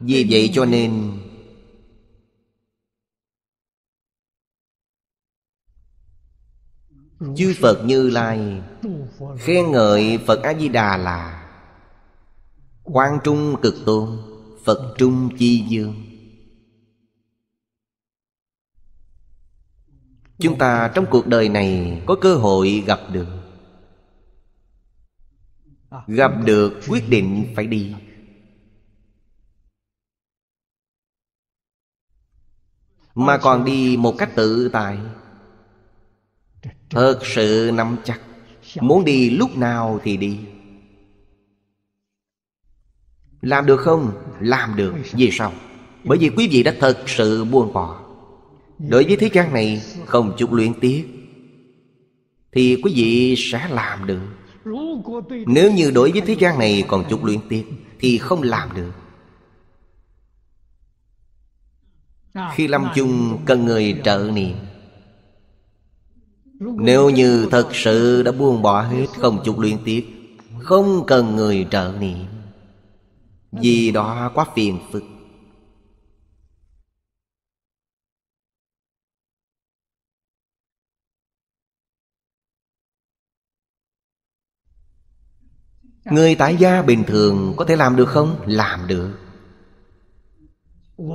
Vì vậy cho nên chư phật như lai khen ngợi phật a di đà là quan trung cực tôn phật trung chi dương chúng ta trong cuộc đời này có cơ hội gặp được gặp được quyết định phải đi mà còn đi một cách tự tại Thật sự nắm chắc Muốn đi lúc nào thì đi Làm được không? Làm được Vì sao? Bởi vì quý vị đã thật sự buông bỏ Đối với thế gian này Không chút luyện tiếc Thì quý vị sẽ làm được Nếu như đối với thế gian này Còn chút luyện tiếc Thì không làm được Khi lâm chung cần người trợ niệm nếu như thật sự đã buông bỏ hết Không chút liên tiếp, Không cần người trợ niệm Vì đó quá phiền phức Người tại gia bình thường có thể làm được không? Làm được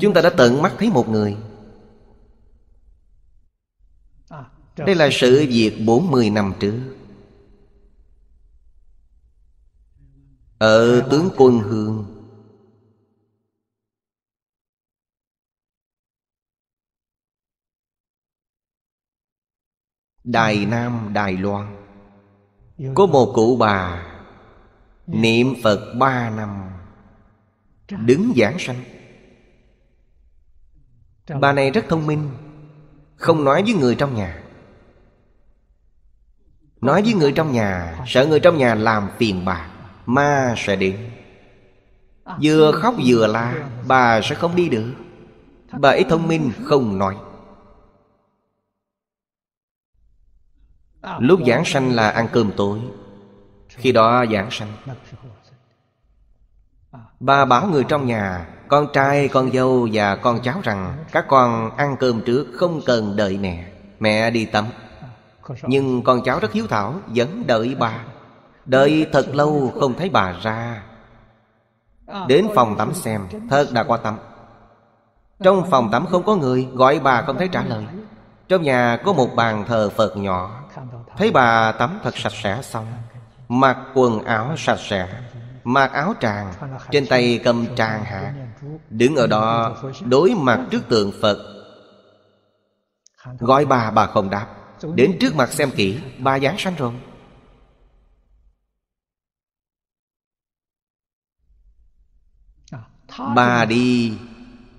Chúng ta đã tận mắt thấy một người Đây là sự việc 40 năm trước Ở tướng quân hương Đài Nam, Đài Loan Có một cụ bà dạ. Niệm Phật ba năm Đứng giảng sanh Bà này rất thông minh Không nói với người trong nhà Nói với người trong nhà Sợ người trong nhà làm phiền bà Ma sẽ đến Vừa khóc vừa la Bà sẽ không đi được Bà ấy thông minh không nói Lúc giảng sanh là ăn cơm tối Khi đó giảng sanh Bà bảo người trong nhà Con trai, con dâu và con cháu rằng Các con ăn cơm trước không cần đợi mẹ Mẹ đi tắm nhưng con cháu rất hiếu thảo Vẫn đợi bà Đợi thật lâu không thấy bà ra Đến phòng tắm xem Thật đã qua tắm Trong phòng tắm không có người Gọi bà không thấy trả lời Trong nhà có một bàn thờ Phật nhỏ Thấy bà tắm thật sạch sẽ xong Mặc quần áo sạch sẽ Mặc áo tràng Trên tay cầm tràng hạ Đứng ở đó đối mặt trước tượng Phật Gọi bà bà không đáp Đến trước mặt xem kỹ Ba Giáng sanh rồi Bà đi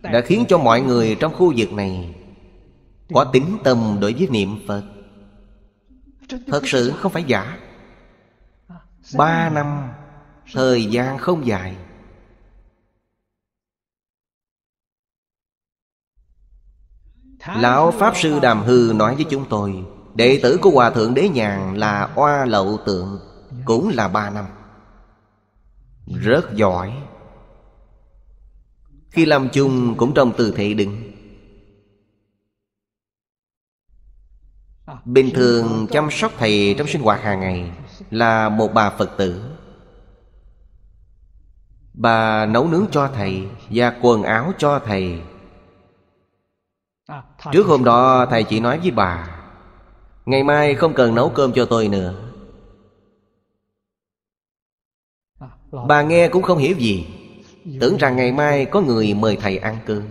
Đã khiến cho mọi người trong khu vực này Có tính tâm đối với niệm Phật Thật sự không phải giả Ba năm Thời gian không dài Lão Pháp Sư Đàm Hư nói với chúng tôi Đệ tử của Hòa Thượng Đế Nhàn là Oa Lậu Tượng Cũng là ba năm Rất giỏi Khi làm chung cũng trong từ thị đứng Bình thường chăm sóc thầy trong sinh hoạt hàng ngày Là một bà Phật tử Bà nấu nướng cho thầy Và quần áo cho thầy À, Trước hôm đó thầy chỉ nói với bà Ngày mai không cần nấu cơm cho tôi nữa à, Bà nghe cũng không hiểu gì Tưởng rằng ngày mai có người mời thầy ăn cơm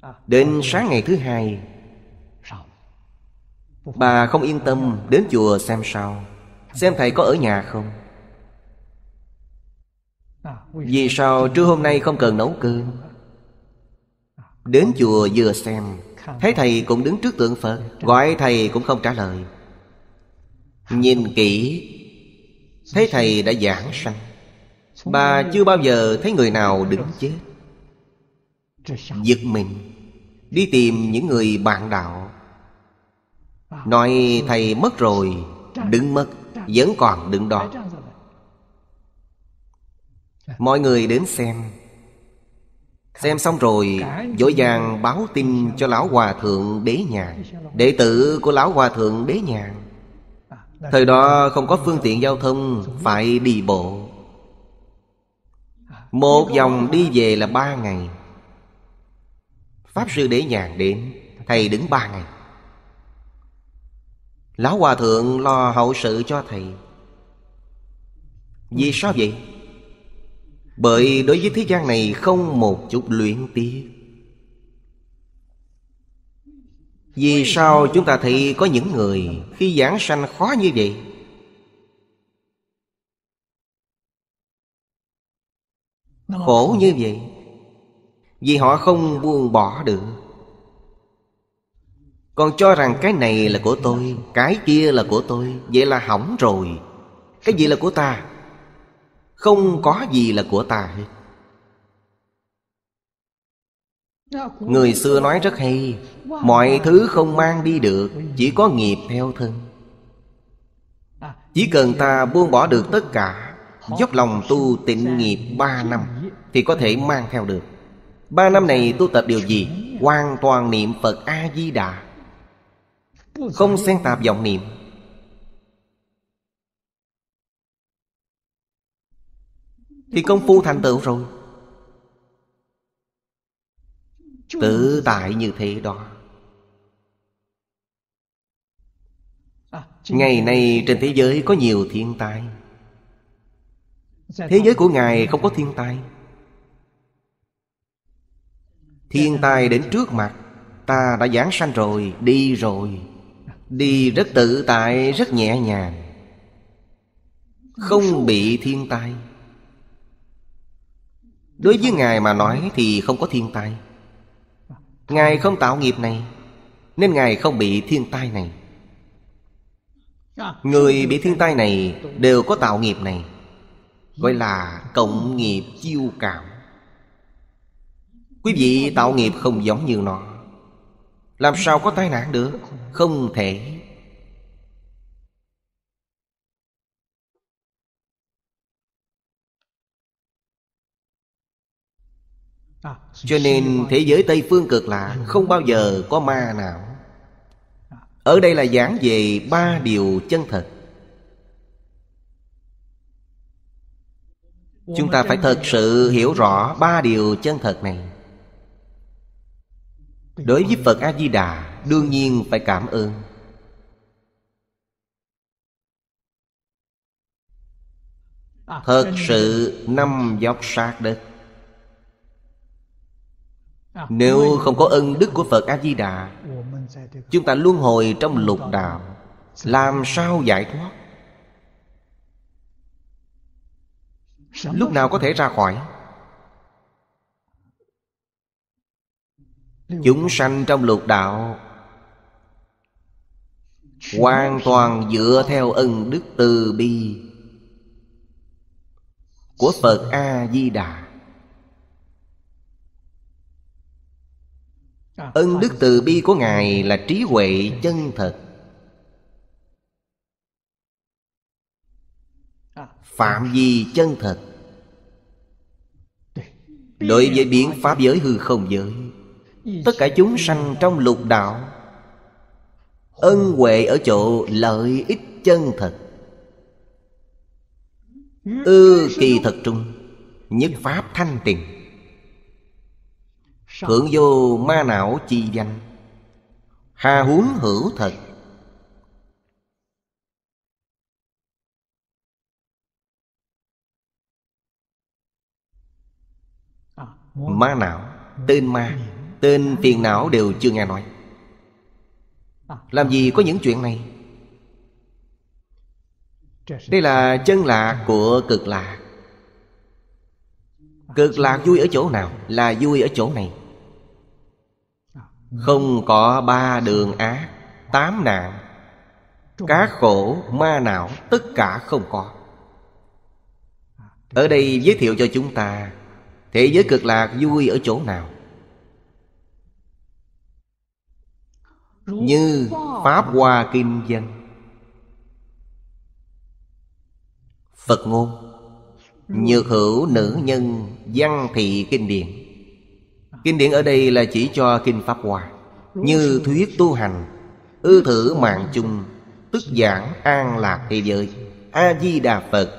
à, Đến sáng ngày thứ hai Bà không yên tâm đến chùa xem sao Xem thầy có ở nhà không À, Vì sao trưa hôm nay không cần nấu cơm à, Đến chùa vừa xem Thấy thầy cũng đứng trước tượng Phật Gọi thầy cũng không trả lời Nhìn kỹ Thấy thầy đã giảng sanh Bà chưa bao giờ thấy người nào đứng chết Giật mình Đi tìm những người bạn đạo à. Nói thầy mất rồi Đứng mất Vẫn còn đứng đó mọi người đến xem xem xong rồi dội dàng báo tin cho lão hòa thượng đế nhàn đệ tử của lão hòa thượng đế nhàn thời đó không có phương tiện giao thông phải đi bộ một vòng đi về là ba ngày Pháp sư đế nhàn đến Thầy đứng ba ngày Lão Hòa Thượng lo hậu sự cho thầy Vì sao vậy? Bởi đối với thế gian này không một chút luyện tiếc Vì sao chúng ta thấy có những người Khi giảng sanh khó như vậy Khổ như vậy Vì họ không buông bỏ được Còn cho rằng cái này là của tôi Cái kia là của tôi Vậy là hỏng rồi Cái gì là của ta không có gì là của ta hết Người xưa nói rất hay Mọi thứ không mang đi được Chỉ có nghiệp theo thân Chỉ cần ta buông bỏ được tất cả Dốc lòng tu tịnh nghiệp ba năm Thì có thể mang theo được Ba năm này tu tập điều gì Hoàn toàn niệm Phật A-di-đà Không xen tạp vọng niệm Thì công phu thành tựu rồi Tự tại như thế đó Ngày nay trên thế giới có nhiều thiên tai Thế giới của Ngài không có thiên tai Thiên tai đến trước mặt Ta đã giảng sanh rồi, đi rồi Đi rất tự tại, rất nhẹ nhàng Không bị thiên tai Đối với Ngài mà nói thì không có thiên tai Ngài không tạo nghiệp này Nên Ngài không bị thiên tai này Người bị thiên tai này đều có tạo nghiệp này Gọi là cộng nghiệp chiêu cảm Quý vị tạo nghiệp không giống như nó Làm sao có tai nạn được Không thể À, cho nên thế giới tây phương cực lạ không bao giờ có ma nào à. ở đây là giảng về ba điều chân thật chúng ta phải thật sự hiểu rõ ba điều chân thật này đối với phật a di đà đương nhiên phải cảm ơn à, thật sự năm dốc sát đất À, Nếu không có ân đức của Phật A-di-đà Chúng ta luân hồi trong lục đạo Làm sao giải thoát Lúc nào có thể ra khỏi Chúng sanh trong lục đạo Hoàn toàn dựa theo ân đức từ bi Của Phật A-di-đà ân đức từ bi của ngài là trí huệ chân thật phạm vi chân thật đối với biến pháp giới hư không giới tất cả chúng sanh trong lục đạo ân huệ ở chỗ lợi ích chân thật ư kỳ thật trung nhất pháp thanh tịnh Thượng vô ma não chi danh Hà huống hữu thật Ma não Tên ma Tên phiền não đều chưa nghe nói Làm gì có những chuyện này Đây là chân lạc của cực lạc Cực lạc vui ở chỗ nào Là vui ở chỗ này không có ba đường ác Tám nạn Cá khổ, ma não Tất cả không có Ở đây giới thiệu cho chúng ta Thế giới cực lạc vui ở chỗ nào Như Pháp Hoa Kim Dân Phật ngôn Nhược hữu nữ nhân văn thị kinh điển Kinh điển ở đây là chỉ cho Kinh Pháp Hoa Như thuyết tu hành Ư thử mạng chung Tức giảng an lạc thế giới A-di-đà Phật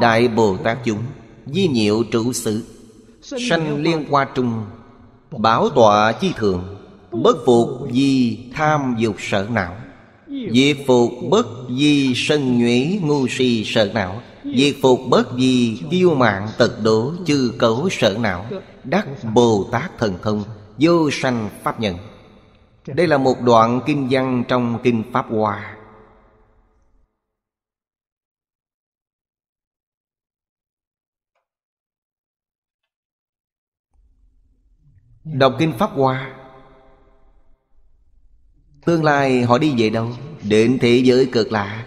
Đại Bồ Tát chúng Di nhiệu trụ sự Sanh liên qua trung Bảo tọa chi thường Bất phục di tham dục sợ não Diệt phục bất di sân nhuế ngu si sợ não Diệt phục bất gì kiêu mạng tật đố chư cấu sở não Đắc Bồ Tát Thần Thông Vô sanh Pháp Nhận Đây là một đoạn kinh văn trong Kinh Pháp Hoa Đọc Kinh Pháp Hoa Tương lai họ đi về đâu Đến thế giới cực lạ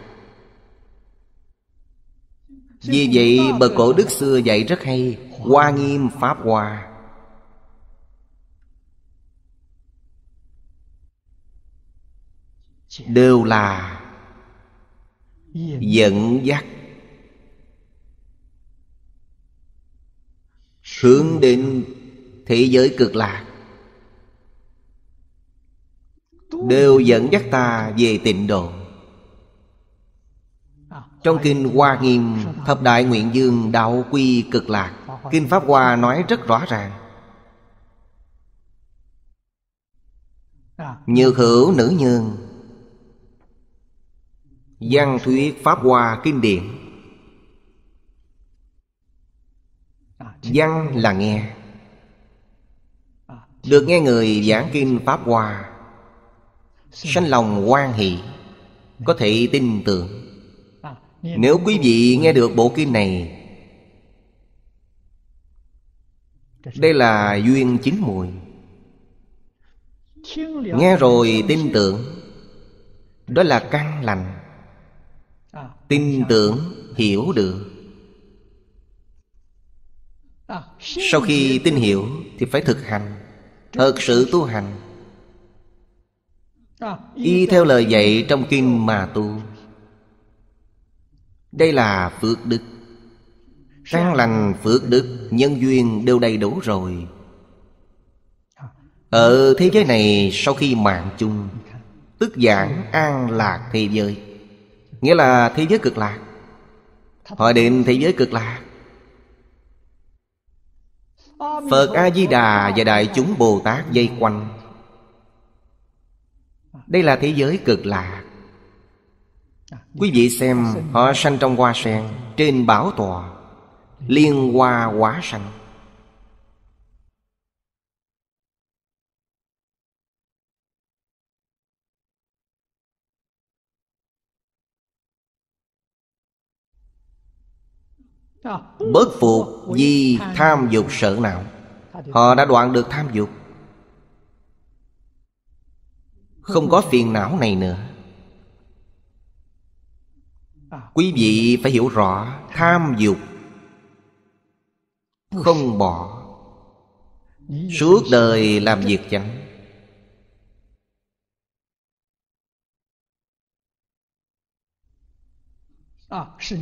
vì vậy bậc cổ đức xưa dạy rất hay Hoa nghiêm pháp hoa Đều là Dẫn dắt Hướng đến thế giới cực lạc Đều dẫn dắt ta về tịnh độ trong kinh Hoa Nghiêm Thập Đại Nguyện Dương Đạo Quy Cực Lạc Kinh Pháp Hoa nói rất rõ ràng như hữu nữ nhân Văn thuyết Pháp Hoa Kinh Điển Văn là nghe Được nghe người giảng kinh Pháp Hoa Sanh lòng quan hỷ Có thể tin tưởng nếu quý vị nghe được bộ kinh này Đây là duyên chín mùi Nghe rồi tin tưởng Đó là căn lành à, Tin dạ. tưởng hiểu được à, Sau khi tin hiểu Thì phải thực hành Thật sự tu hành à, Y theo lời dạy trong kinh mà tu đây là phước đức Răng lành phước đức Nhân duyên đều đầy đủ rồi Ở thế giới này sau khi mạng chung Tức giảng an lạc thế giới Nghĩa là thế giới cực lạc Họ đến thế giới cực lạc Phật A-di-đà và đại chúng Bồ Tát dây quanh Đây là thế giới cực lạc Dạ, Quý vị xem họ sanh trong hoa sen Trên bảo tòa Liên hoa quả sanh dạ. Bớt phục vì tham dục sợ nào Họ đã đoạn được tham dục Không có phiền não này nữa quý vị phải hiểu rõ tham dục không bỏ suốt đời làm việc chẳng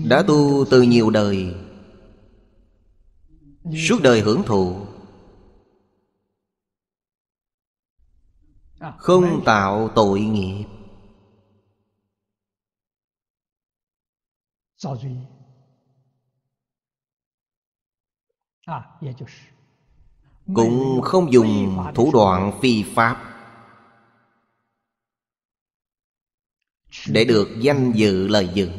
đã tu từ nhiều đời suốt đời hưởng thụ không tạo tội nghiệp cũng không dùng thủ đoạn phi pháp để được danh dự lợi dụng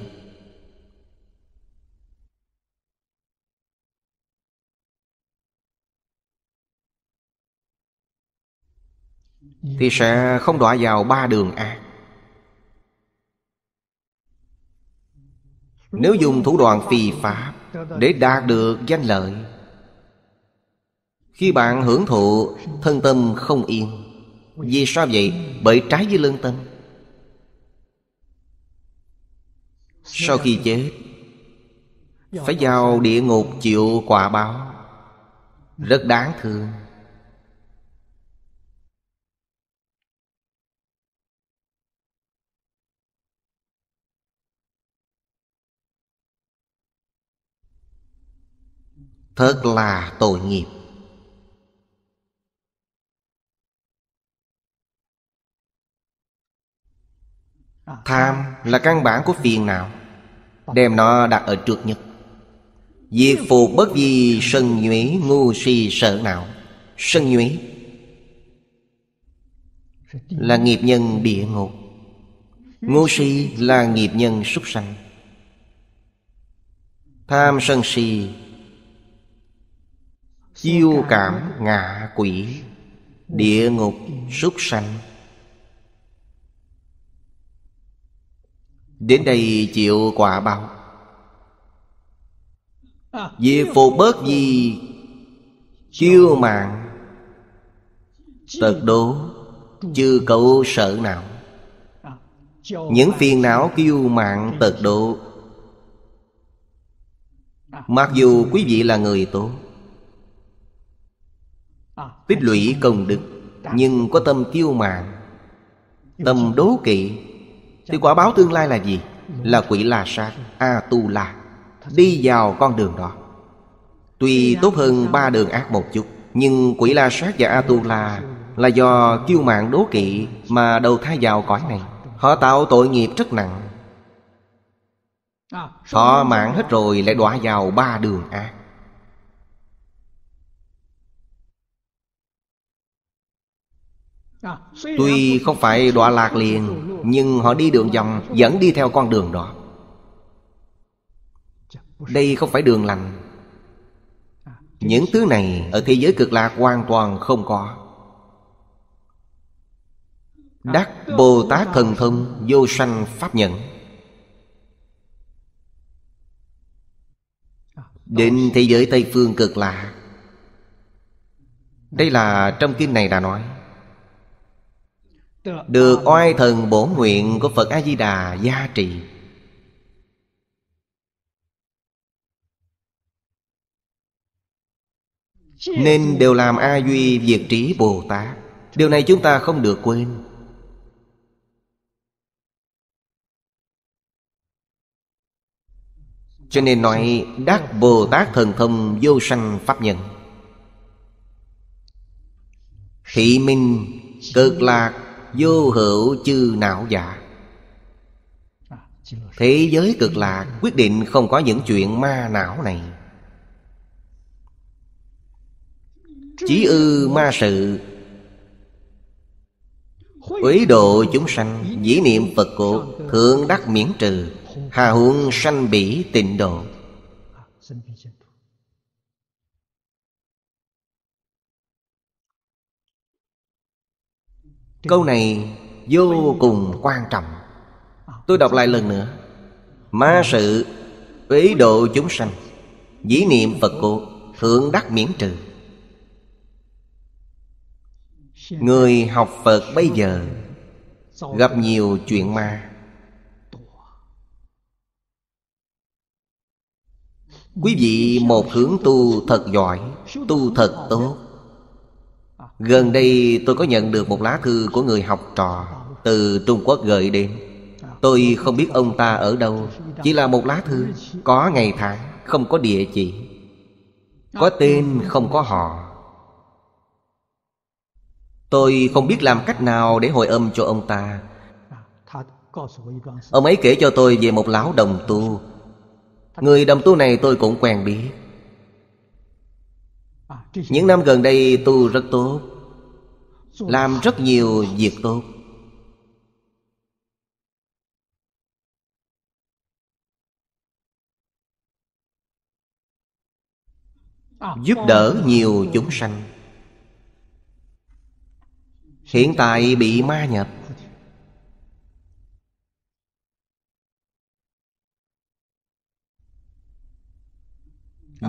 thì sẽ không đọa vào ba đường ác Nếu dùng thủ đoạn phi pháp Để đạt được danh lợi Khi bạn hưởng thụ Thân tâm không yên Vì sao vậy? Bởi trái với lương tâm Sau khi chết Phải vào địa ngục chịu quả báo Rất đáng thương thật là tội nghiệp tham là căn bản của phiền não đem nó đặt ở trước nhất diệt phù bất di sân nhuế ngu si sợ não sân nhuế là nghiệp nhân địa ngục ngu si là nghiệp nhân súc sanh tham sân si Chiêu cảm ngạ quỷ Địa ngục súc sanh Đến đây chịu quả báo Về phổ bớt gì Chiêu mạng Tật đố Chư cậu sợ não Những phiền não kiêu mạng tật đố Mặc dù quý vị là người tốt tích lũy công đức nhưng có tâm kiêu mạn tâm đố kỵ thì quả báo tương lai là gì là quỷ la sát a tu la đi vào con đường đó tuy tốt hơn ba đường ác một chút nhưng quỷ la sát và a tu la là do kiêu mạn đố kỵ mà đầu thai vào cõi này họ tạo tội nghiệp rất nặng họ mạng hết rồi lại đọa vào ba đường ác Tuy không phải đọa lạc liền Nhưng họ đi đường vòng Vẫn đi theo con đường đó Đây không phải đường lành Những thứ này Ở thế giới cực lạc hoàn toàn không có Đắc Bồ Tát Thần Thông Vô sanh Pháp Nhẫn Đến thế giới Tây Phương cực lạ Đây là trong kinh này đã nói được oai thần bổ nguyện của phật a di đà gia trì nên đều làm a duy Việt trí bồ tát điều này chúng ta không được quên cho nên nói đắc bồ tát thần thông vô sanh pháp nhân thị minh cực lạc vô hữu chư não giả thế giới cực lạc quyết định không có những chuyện ma não này chí ư ma sự Quế độ chúng sanh Dĩ niệm Phật cổ Thượng đắc miễn trừ Hà huân sanh bỉ tịnh độ câu này vô cùng quan trọng tôi đọc lại lần nữa ma sự ý độ chúng sanh dĩ niệm phật cố thượng đắc miễn trừ người học phật bây giờ gặp nhiều chuyện ma quý vị một hướng tu thật giỏi tu thật tốt Gần đây tôi có nhận được một lá thư của người học trò Từ Trung Quốc gửi đến Tôi không biết ông ta ở đâu Chỉ là một lá thư Có ngày tháng Không có địa chỉ Có tên không có họ Tôi không biết làm cách nào để hồi âm cho ông ta Ông ấy kể cho tôi về một lão đồng tu Người đồng tu này tôi cũng quen biết Những năm gần đây tu rất tốt làm rất nhiều việc tốt giúp đỡ nhiều chúng sanh hiện tại bị ma nhập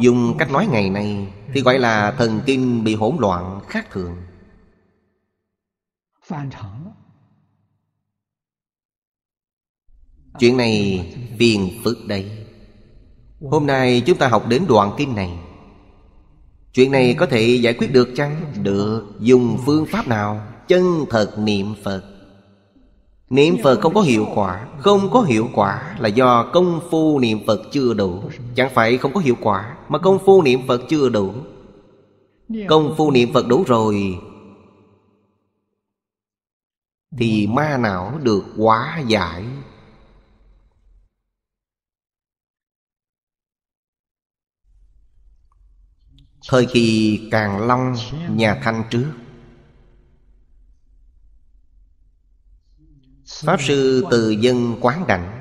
dùng cách nói ngày nay thì gọi là thần kinh bị hỗn loạn khác thường Chuyện này phiền phức đây Hôm nay chúng ta học đến đoạn kinh này Chuyện này có thể giải quyết được chăng? Được Dùng phương pháp nào? Chân thật niệm Phật Niệm Phật không có hiệu quả Không có hiệu quả là do công phu niệm Phật chưa đủ Chẳng phải không có hiệu quả Mà công phu niệm Phật chưa đủ Công phu niệm Phật đủ rồi thì ma não được quá giải thời kỳ càng long nhà thanh trước pháp sư từ dân quán đảnh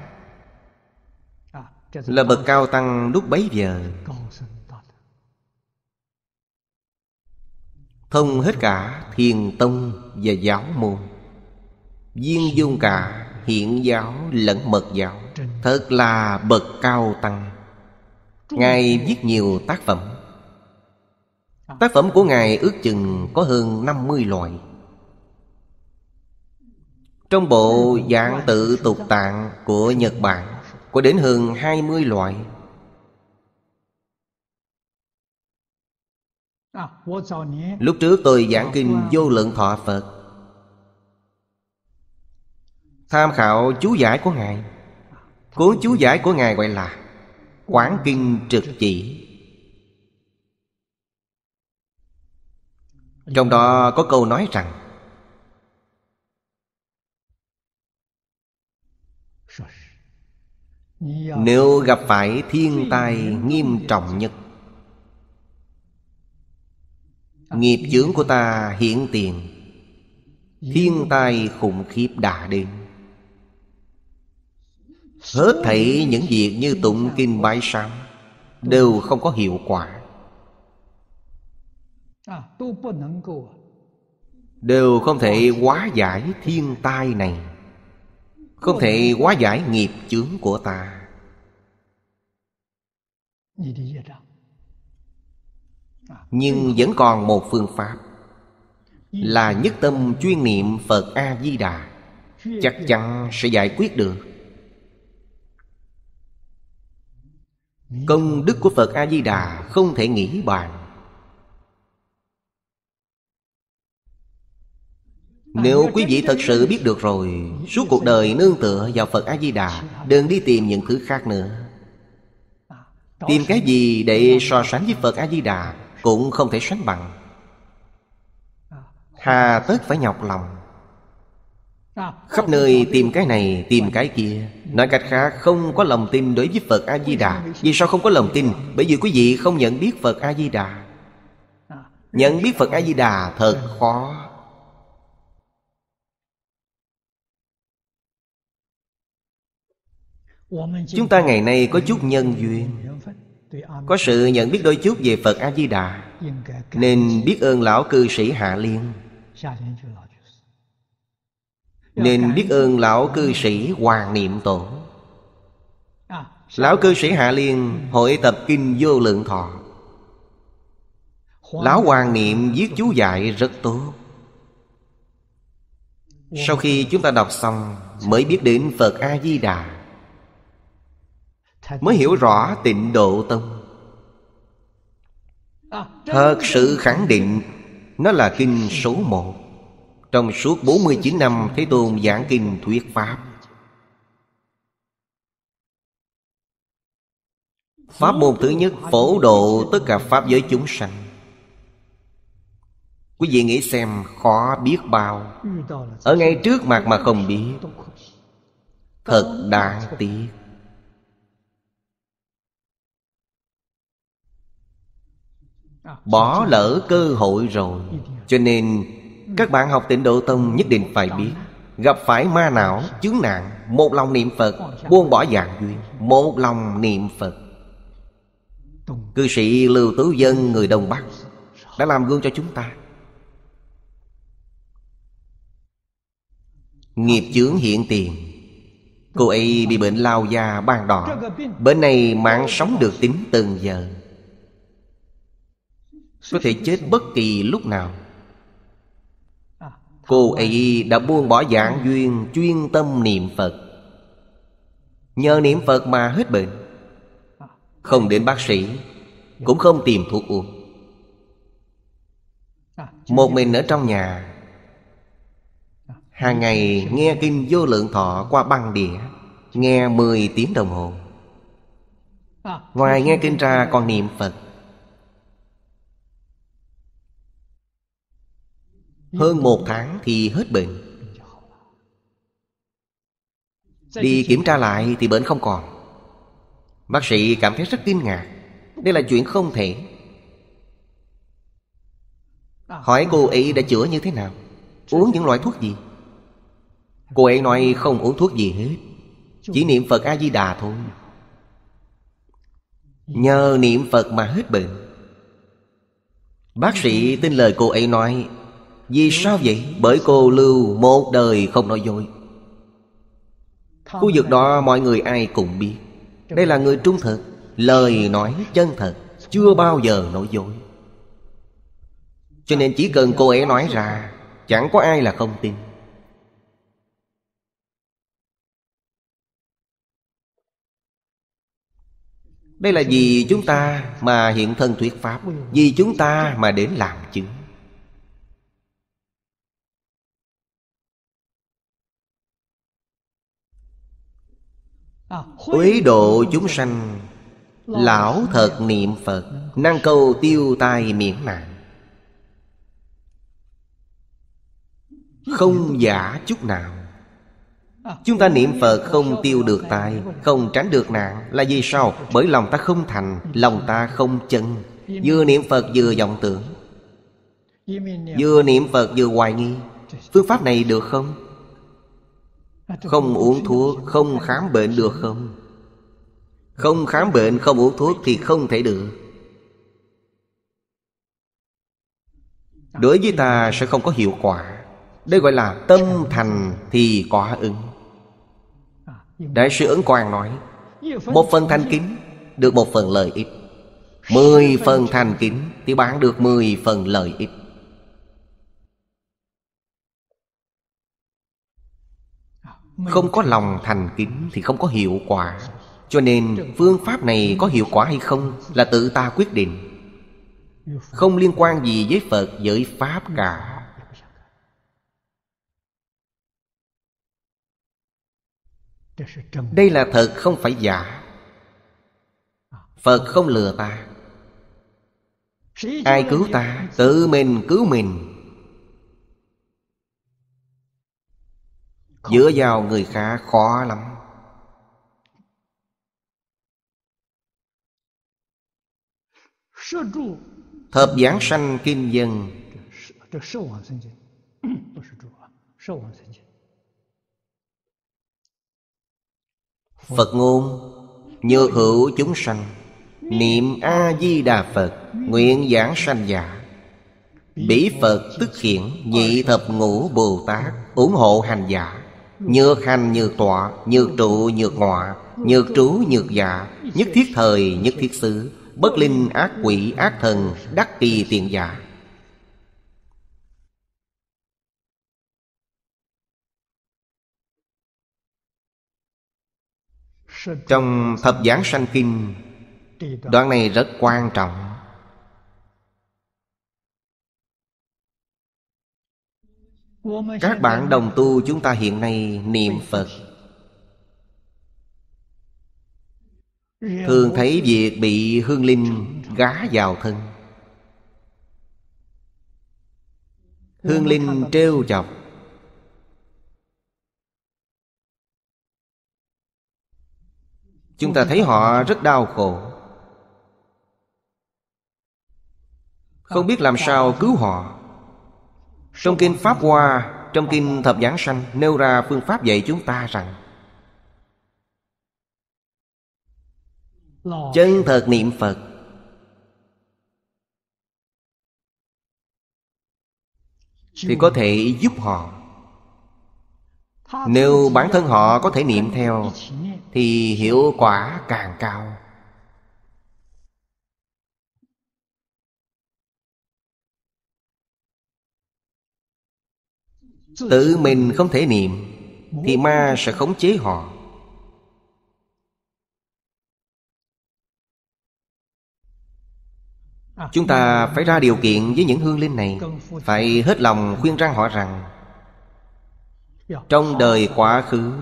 là bậc cao tăng lúc bấy giờ thông hết cả thiền tông và giáo môn Viên dung cả hiện giáo lẫn mật giáo Thật là bậc cao tăng Ngài viết nhiều tác phẩm Tác phẩm của Ngài ước chừng có hơn 50 loại Trong bộ dạng tự tục tạng của Nhật Bản Có đến hơn 20 loại Lúc trước tôi giảng kinh vô lượng thọ Phật Tham khảo chú giải của Ngài Cuốn chú giải của Ngài gọi là Quán Kinh Trực Chỉ Trong đó có câu nói rằng Nếu gặp phải thiên tai nghiêm trọng nhất Nghiệp chướng của ta hiện tiền Thiên tai khủng khiếp đã đến Hết thảy những việc như tụng kinh bái sám Đều không có hiệu quả à, Đều không thể hóa giải thiên tai này Không thể hóa giải nghiệp chướng của ta à, Nhưng vẫn còn một phương pháp Là nhất tâm chuyên niệm Phật A-di-đà Chắc chắn sẽ giải quyết được Công đức của Phật A-di-đà không thể nghĩ bàn Nếu quý vị thật sự biết được rồi Suốt cuộc đời nương tựa vào Phật A-di-đà Đừng đi tìm những thứ khác nữa Tìm cái gì để so sánh với Phật A-di-đà Cũng không thể sánh bằng Hà tất phải nhọc lòng khắp nơi tìm cái này tìm cái kia nói cách khác không có lòng tin đối với phật a di đà vì sao không có lòng tin bởi vì quý vị không nhận biết phật a di đà nhận biết phật a di đà thật khó chúng ta ngày nay có chút nhân duyên có sự nhận biết đôi chút về phật a di đà nên biết ơn lão cư sĩ hạ liên nên biết ơn lão cư sĩ Hoàng Niệm Tổ à, Lão cư sĩ Hạ Liên hội tập kinh vô lượng thọ Lão Hoàng Niệm viết chú dạy rất tốt Sau khi chúng ta đọc xong Mới biết đến Phật A-di-đà Mới hiểu rõ tịnh độ tông à, Thật sự khẳng định Nó là kinh số một trong suốt 49 năm Thế Tôn giảng kinh thuyết Pháp Pháp môn thứ nhất phổ độ tất cả Pháp giới chúng sanh Quý vị nghĩ xem khó biết bao Ở ngay trước mặt mà không biết Thật đáng tiếc Bỏ lỡ cơ hội rồi Cho nên các bạn học tịnh độ tông nhất định phải biết Gặp phải ma não, chướng nạn Một lòng niệm Phật, buông bỏ dạng duyên Một lòng niệm Phật Cư sĩ Lưu Tứ Dân người Đông Bắc Đã làm gương cho chúng ta Nghiệp chướng hiện tiền Cô ấy bị bệnh lao da ban đỏ bên này mạng sống được tính từng giờ Có thể chết bất kỳ lúc nào Cô ấy đã buông bỏ giảng duyên Chuyên tâm niệm Phật Nhờ niệm Phật mà hết bệnh Không đến bác sĩ Cũng không tìm thuốc uống Một mình ở trong nhà Hàng ngày nghe kinh vô lượng thọ qua băng đĩa Nghe 10 tiếng đồng hồ Ngoài nghe kinh ra còn niệm Phật Hơn một tháng thì hết bệnh Đi kiểm tra lại thì bệnh không còn Bác sĩ cảm thấy rất kinh ngạc Đây là chuyện không thể Hỏi cô ấy đã chữa như thế nào Uống những loại thuốc gì Cô ấy nói không uống thuốc gì hết Chỉ niệm Phật A-di-đà thôi Nhờ niệm Phật mà hết bệnh Bác sĩ tin lời cô ấy nói vì sao vậy? Bởi cô lưu một đời không nói dối Khu vực đó mọi người ai cũng biết Đây là người trung thực Lời nói chân thật Chưa bao giờ nói dối Cho nên chỉ cần cô ấy nói ra Chẳng có ai là không tin Đây là vì chúng ta mà hiện thân thuyết Pháp Vì chúng ta mà đến làm chứng Quý à, độ chúng sanh Lão thật niệm Phật Năng câu tiêu tai miễn nạn Không giả chút nào à, Chúng ta niệm Phật không tiêu được tai Không tránh được nạn Là vì sao? Bởi lòng ta không thành Lòng ta không chân Vừa niệm Phật vừa vọng tưởng Vừa niệm Phật vừa hoài nghi Phương pháp này được không? Không uống thuốc không khám bệnh được không? Không khám bệnh không uống thuốc thì không thể được Đối với ta sẽ không có hiệu quả Đây gọi là tâm thành thì quả ứng Đại sư Ấn Quang nói Một phần thành kính được một phần lợi ích Mười phần thành kính thì bán được mười phần lợi ích Không có lòng thành kính thì không có hiệu quả Cho nên phương pháp này có hiệu quả hay không Là tự ta quyết định Không liên quan gì với Phật với Pháp cả Đây là thật không phải giả Phật không lừa ta Ai cứu ta Tự mình cứu mình dựa vào người khác khó lắm thập giảng sanh kim dân Phật ngôn Nhược hữu chúng sanh Niệm A-di-đà Phật Nguyện giảng sanh giả Bỉ Phật tức hiện Nhị thập ngũ Bồ Tát ủng hộ hành giả Nhược hành nhược tọa Nhược trụ nhược ngọa Nhược trú nhược dạ Nhất thiết thời nhất thiết xứ Bất linh ác quỷ ác thần Đắc kỳ tiện giả Trong Thập Giảng Sanh Kinh Đoạn này rất quan trọng các bạn đồng tu chúng ta hiện nay niệm phật thường thấy việc bị hương linh gá vào thân hương linh trêu chọc chúng ta thấy họ rất đau khổ không biết làm sao cứu họ trong kinh Pháp Hoa Trong kinh Thập Giảng Sanh Nêu ra phương pháp dạy chúng ta rằng Chân thật niệm Phật Thì có thể giúp họ Nếu bản thân họ có thể niệm theo Thì hiệu quả càng cao Tự mình không thể niệm Thì ma sẽ khống chế họ Chúng ta phải ra điều kiện với những hương linh này Phải hết lòng khuyên răng họ rằng Trong đời quá khứ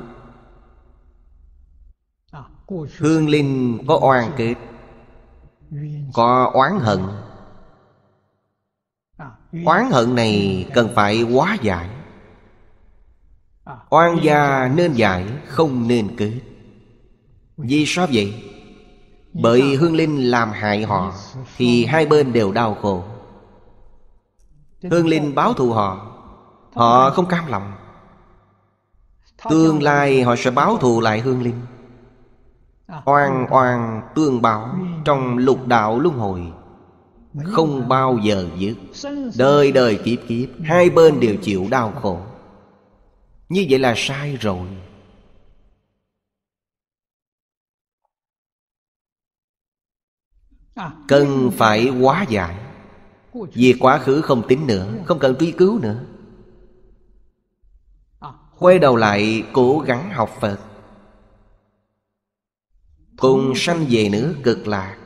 Hương linh có oan kết Có oán hận Oán hận này cần phải hóa giải Oan gia nên giải không nên kết Vì sao vậy? Bởi hương linh làm hại họ Thì hai bên đều đau khổ Hương linh báo thù họ Họ không cam lòng Tương lai họ sẽ báo thù lại hương linh Oan oan tương báo Trong lục đạo luân hồi Không bao giờ dứt Đời đời kiếp kiếp Hai bên đều chịu đau khổ như vậy là sai rồi cần phải quá giải vì quá khứ không tính nữa không cần truy cứu nữa quay đầu lại cố gắng học phật cùng sanh về nữa cực lạc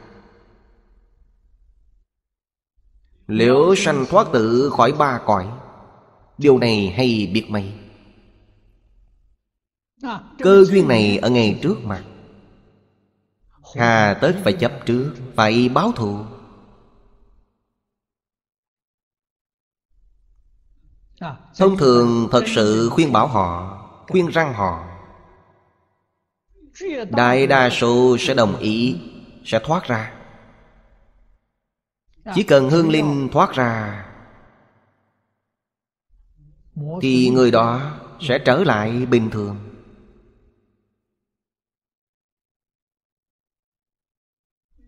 liễu sanh thoát tự khỏi ba cõi điều này hay biết mấy À, Cơ duyên này ở ngay trước mặt Hà tất phải chấp trước Phải báo thù à, Thông thường thật sự khuyên bảo họ Khuyên răng họ Đại đa số sẽ đồng ý Sẽ thoát ra à, Chỉ cần hương linh thoát ra Thì người đó sẽ trở lại bình thường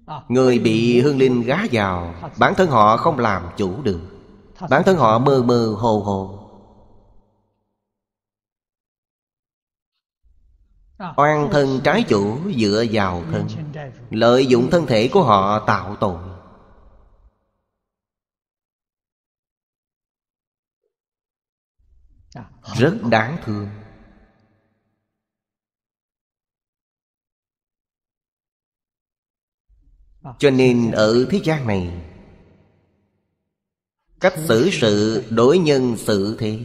À. Người bị hương linh gá vào Bản thân họ không làm chủ được Bản thân họ mơ mơ hồ hồ à. Oan thân trái chủ dựa vào thân Lợi dụng thân thể của họ tạo tội à. Rất đáng thương Ờ. cho nên ở thế gian này cách xử sự đối nhân xử thế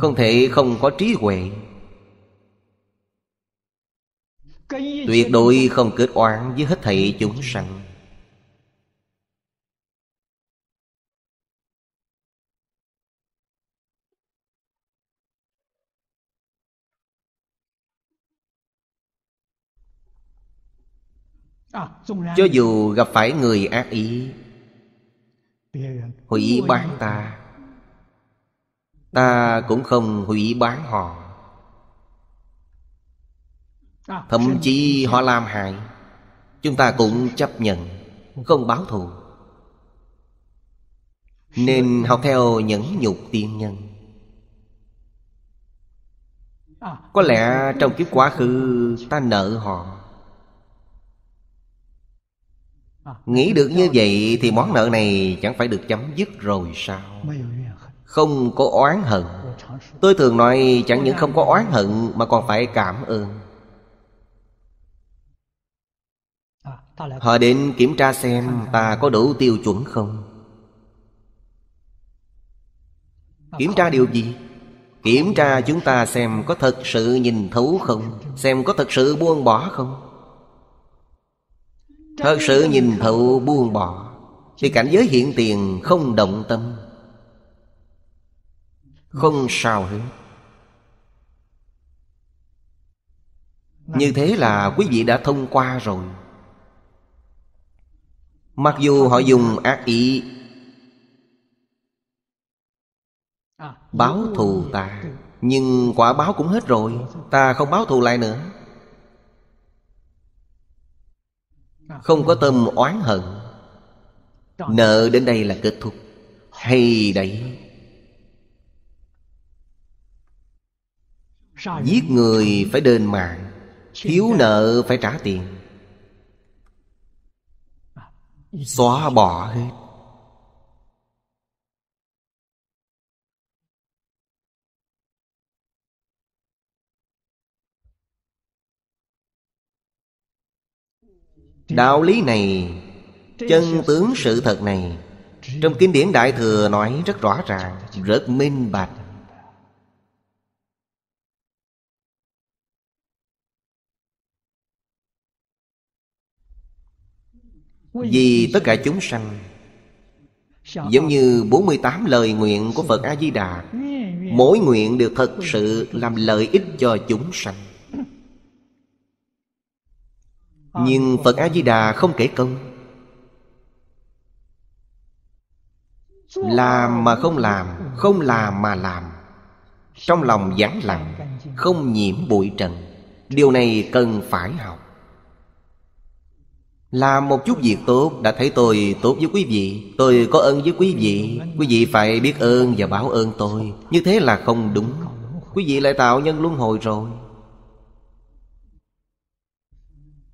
không thể không có trí huệ tuyệt đối không kết oán với hết thảy chúng sanh À, cho dù gặp phải người ác ý hủy bán ta ta cũng không hủy bán họ à, thậm chí họ làm hại chúng ta cũng chấp nhận không báo thù nên học theo nhẫn nhục tiên nhân à, có lẽ trong kiếp quá khứ ta nợ họ Nghĩ được như vậy thì món nợ này chẳng phải được chấm dứt rồi sao Không có oán hận Tôi thường nói chẳng những không có oán hận mà còn phải cảm ơn Họ đến kiểm tra xem ta có đủ tiêu chuẩn không Kiểm tra điều gì? Kiểm tra chúng ta xem có thật sự nhìn thấu không Xem có thật sự buông bỏ không Thật sự nhìn thấu buông bỏ Thì cảnh giới hiện tiền không động tâm Không sao hết Như thế là quý vị đã thông qua rồi Mặc dù họ dùng ác ý Báo thù ta Nhưng quả báo cũng hết rồi Ta không báo thù lại nữa Không có tâm oán hận Nợ đến đây là kết thúc Hay đấy Giết người phải đền mạng Thiếu nợ phải trả tiền Xóa bỏ hết Đạo lý này Chân tướng sự thật này Trong kinh điển Đại Thừa nói rất rõ ràng Rất minh bạch Vì tất cả chúng sanh Giống như 48 lời nguyện của Phật A-di-đà Mỗi nguyện đều thật sự làm lợi ích cho chúng sanh nhưng phật a di đà không kể công làm mà không làm không làm mà làm trong lòng vắng lặng không nhiễm bụi trần điều này cần phải học làm một chút việc tốt đã thấy tôi tốt với quý vị tôi có ơn với quý vị quý vị phải biết ơn và báo ơn tôi như thế là không đúng quý vị lại tạo nhân luân hồi rồi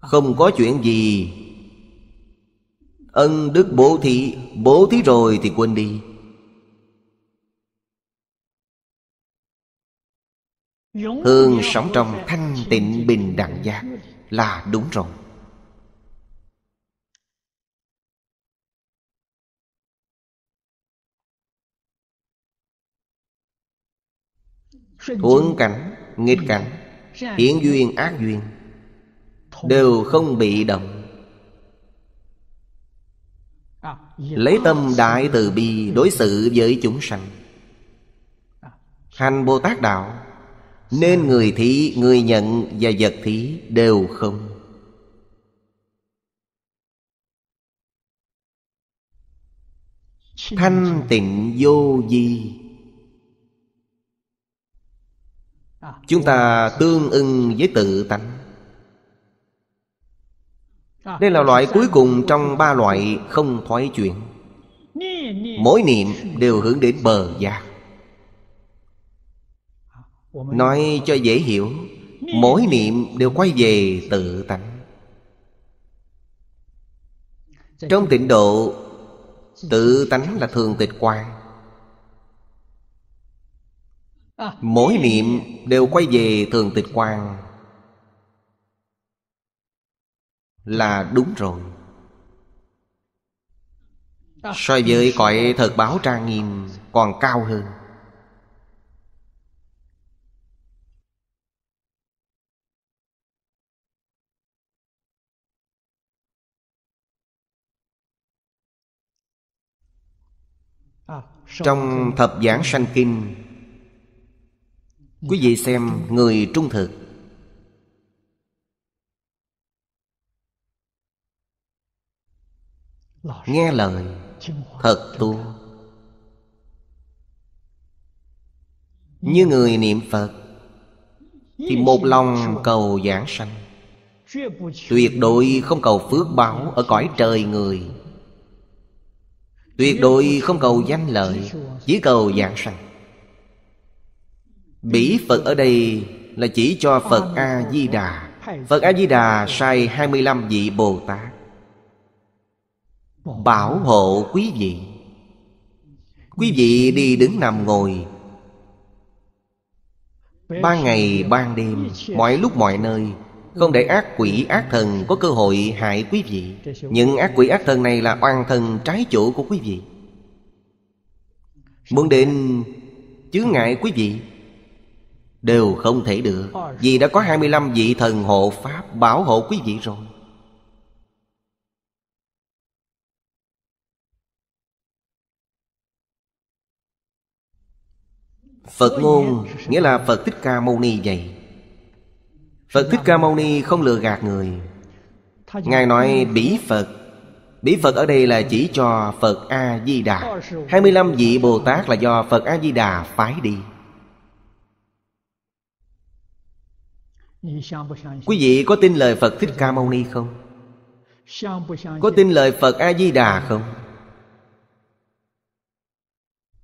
Không có chuyện gì Ân đức bố thí Bố thí rồi thì quên đi Hương sống trong thanh tịnh bình đẳng giác Là đúng rồi Thuận cảnh, nghịch cảnh Hiển duyên, ác duyên đều không bị động lấy tâm đại từ bi đối xử với chúng sanh hành bồ tát đạo nên người thí người nhận và vật thí đều không thanh tịnh vô di chúng ta tương ưng với tự tánh À, Đây là loại cuối cùng trong ba loại không thoái chuyển Mỗi niệm đều hướng đến bờ giác Nói cho dễ hiểu Mỗi niệm đều quay về tự tánh dạ, Trong dạ. tịnh độ Tự tánh là thường tịch quan à, Mỗi niệm đều quay về thường tịch quan là đúng rồi so với cõi thật báo trang nghiêm còn cao hơn trong thập giảng sanh kinh quý vị xem người trung thực nghe lời thật tu như người niệm phật thì một lòng cầu giảng sanh tuyệt đối không cầu phước báo ở cõi trời người tuyệt đối không cầu danh lợi chỉ cầu giảng sanh bỉ phật ở đây là chỉ cho phật a di đà phật a di đà sai 25 vị bồ tát Bảo hộ quý vị Quý vị đi đứng nằm ngồi Ban ngày ban đêm Mọi lúc mọi nơi Không để ác quỷ ác thần có cơ hội hại quý vị Những ác quỷ ác thần này là oan thần trái chủ của quý vị Muốn đến chướng ngại quý vị Đều không thể được Vì đã có 25 vị thần hộ Pháp bảo hộ quý vị rồi Phật ngôn nghĩa là Phật Thích Ca Mâu Ni vậy Phật Thích Ca Mâu Ni không lừa gạt người Ngài nói bỉ Phật Bỉ Phật ở đây là chỉ cho Phật A-di-đà 25 vị Bồ Tát là do Phật A-di-đà phái đi Quý vị có tin lời Phật Thích Ca Mâu Ni không? Có tin lời Phật A-di-đà không?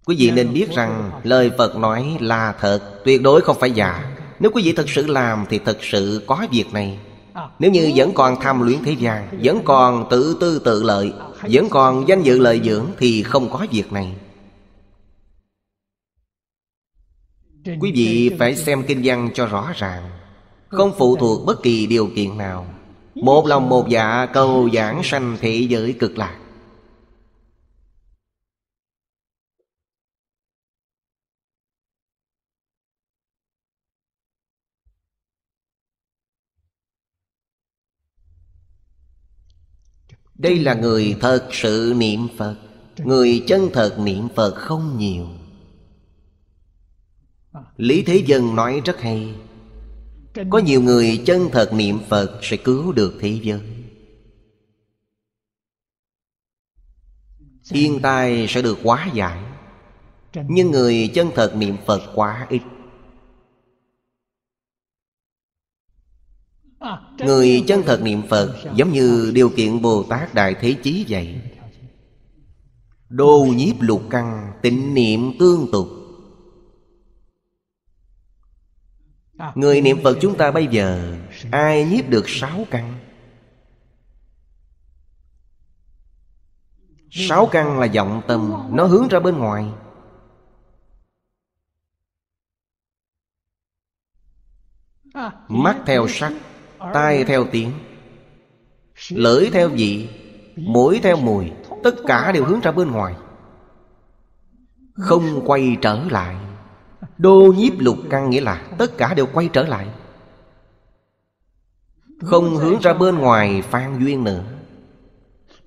Quý vị nên biết rằng lời Phật nói là thật Tuyệt đối không phải giả Nếu quý vị thật sự làm thì thật sự có việc này Nếu như vẫn còn tham luyện thế gian Vẫn còn tự tư tự lợi Vẫn còn danh dự lợi dưỡng Thì không có việc này Quý vị phải xem kinh văn cho rõ ràng Không phụ thuộc bất kỳ điều kiện nào Một lòng một dạ cầu giảng sanh thế giới cực lạc đây là người thật sự niệm phật người chân thật niệm phật không nhiều lý thế dân nói rất hay có nhiều người chân thật niệm phật sẽ cứu được thế giới thiên tai sẽ được quá giải nhưng người chân thật niệm phật quá ít Người chân thật niệm Phật Giống như điều kiện Bồ Tát Đại Thế Chí vậy Đô nhiếp lục căng Tịnh niệm tương tục Người niệm Phật chúng ta bây giờ Ai nhiếp được sáu căn Sáu căn là vọng tâm Nó hướng ra bên ngoài Mắt theo sắc tai theo tiếng lưỡi theo vị mũi theo mùi tất cả đều hướng ra bên ngoài không quay trở lại đô nhiếp lục căn nghĩa là tất cả đều quay trở lại không hướng ra bên ngoài phan duyên nữa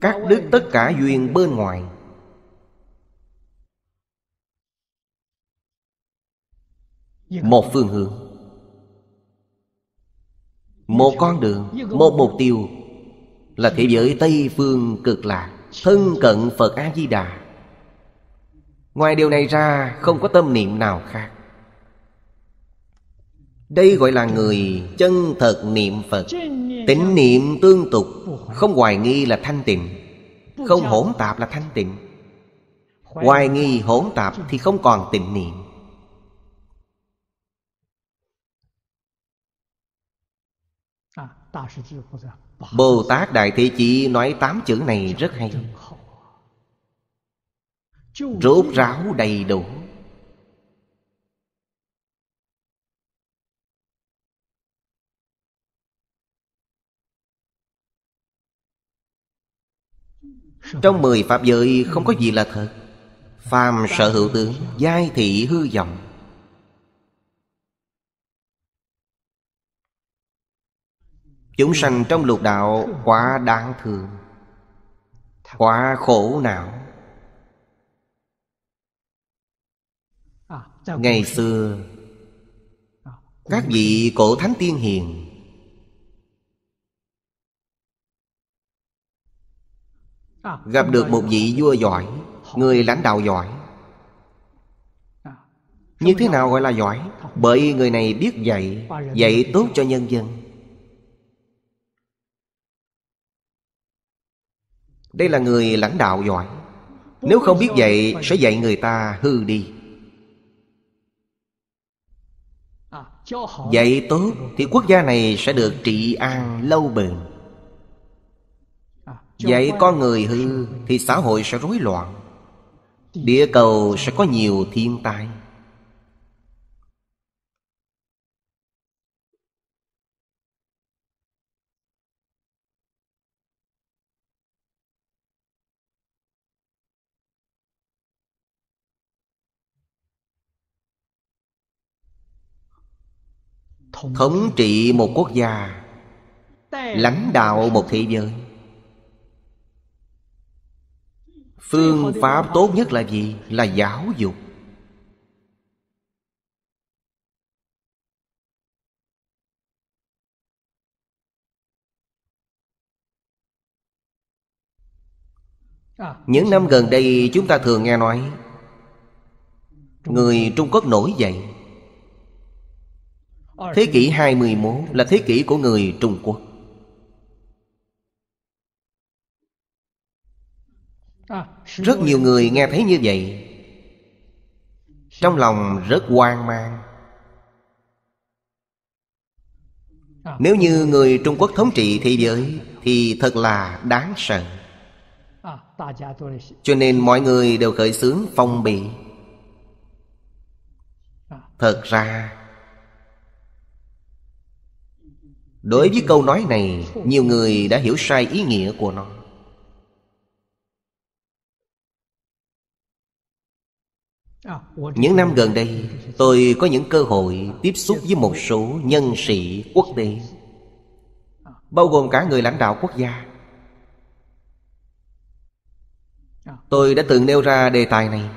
cắt đứt tất cả duyên bên ngoài một phương hướng một con đường Một mục tiêu Là thế giới Tây Phương cực lạc Thân cận Phật A-di-đà Ngoài điều này ra Không có tâm niệm nào khác Đây gọi là người chân thật niệm Phật Tịnh niệm tương tục Không hoài nghi là thanh tịnh Không hỗn tạp là thanh tịnh Hoài nghi hỗn tạp thì không còn tịnh niệm Bồ Tát Đại Thế Chí nói tám chữ này rất hay Rốt ráo đầy đủ Trong mười Pháp giới không có gì là thật Phàm sở hữu tướng Giai thị hư vọng Chúng sanh trong lục đạo quá đáng thương Quá khổ não Ngày xưa Các vị cổ thánh tiên hiền Gặp được một vị vua giỏi Người lãnh đạo giỏi Như thế nào gọi là giỏi Bởi người này biết dạy Dạy tốt cho nhân dân Đây là người lãnh đạo giỏi Nếu không biết dạy sẽ dạy người ta hư đi Dạy tốt thì quốc gia này sẽ được trị an lâu bền Dạy con người hư thì xã hội sẽ rối loạn Địa cầu sẽ có nhiều thiên tai thống trị một quốc gia lãnh đạo một thế giới phương pháp tốt nhất là gì là giáo dục à, những năm gần đây chúng ta thường nghe nói người trung quốc nổi dậy Thế kỷ 21 là thế kỷ của người Trung Quốc à, Rất nhiều người nghe thấy như vậy Trong lòng rất hoang mang à, Nếu như người Trung Quốc thống trị thế giới Thì thật là đáng sợ à, Cho nên mọi người đều khởi xướng phong bị Thật ra Đối với câu nói này Nhiều người đã hiểu sai ý nghĩa của nó Những năm gần đây Tôi có những cơ hội tiếp xúc với một số nhân sĩ quốc tế Bao gồm cả người lãnh đạo quốc gia Tôi đã từng nêu ra đề tài này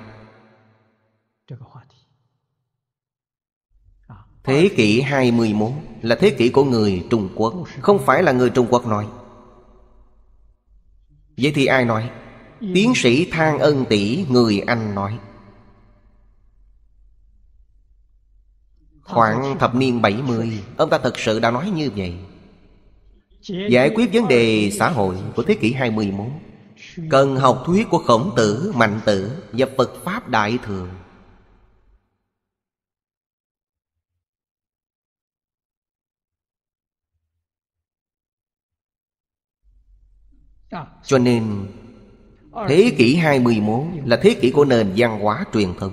Thế kỷ 21 là thế kỷ của người Trung Quốc Không phải là người Trung Quốc nói Vậy thì ai nói? Tiến sĩ Thang Ân Tỷ người Anh nói Khoảng thập niên 70 Ông ta thật sự đã nói như vậy Giải quyết vấn đề xã hội của thế kỷ 21 Cần học thuyết của khổng tử, mạnh tử Và Phật Pháp Đại Thường Cho nên Thế kỷ 21 là thế kỷ của nền văn hóa truyền thống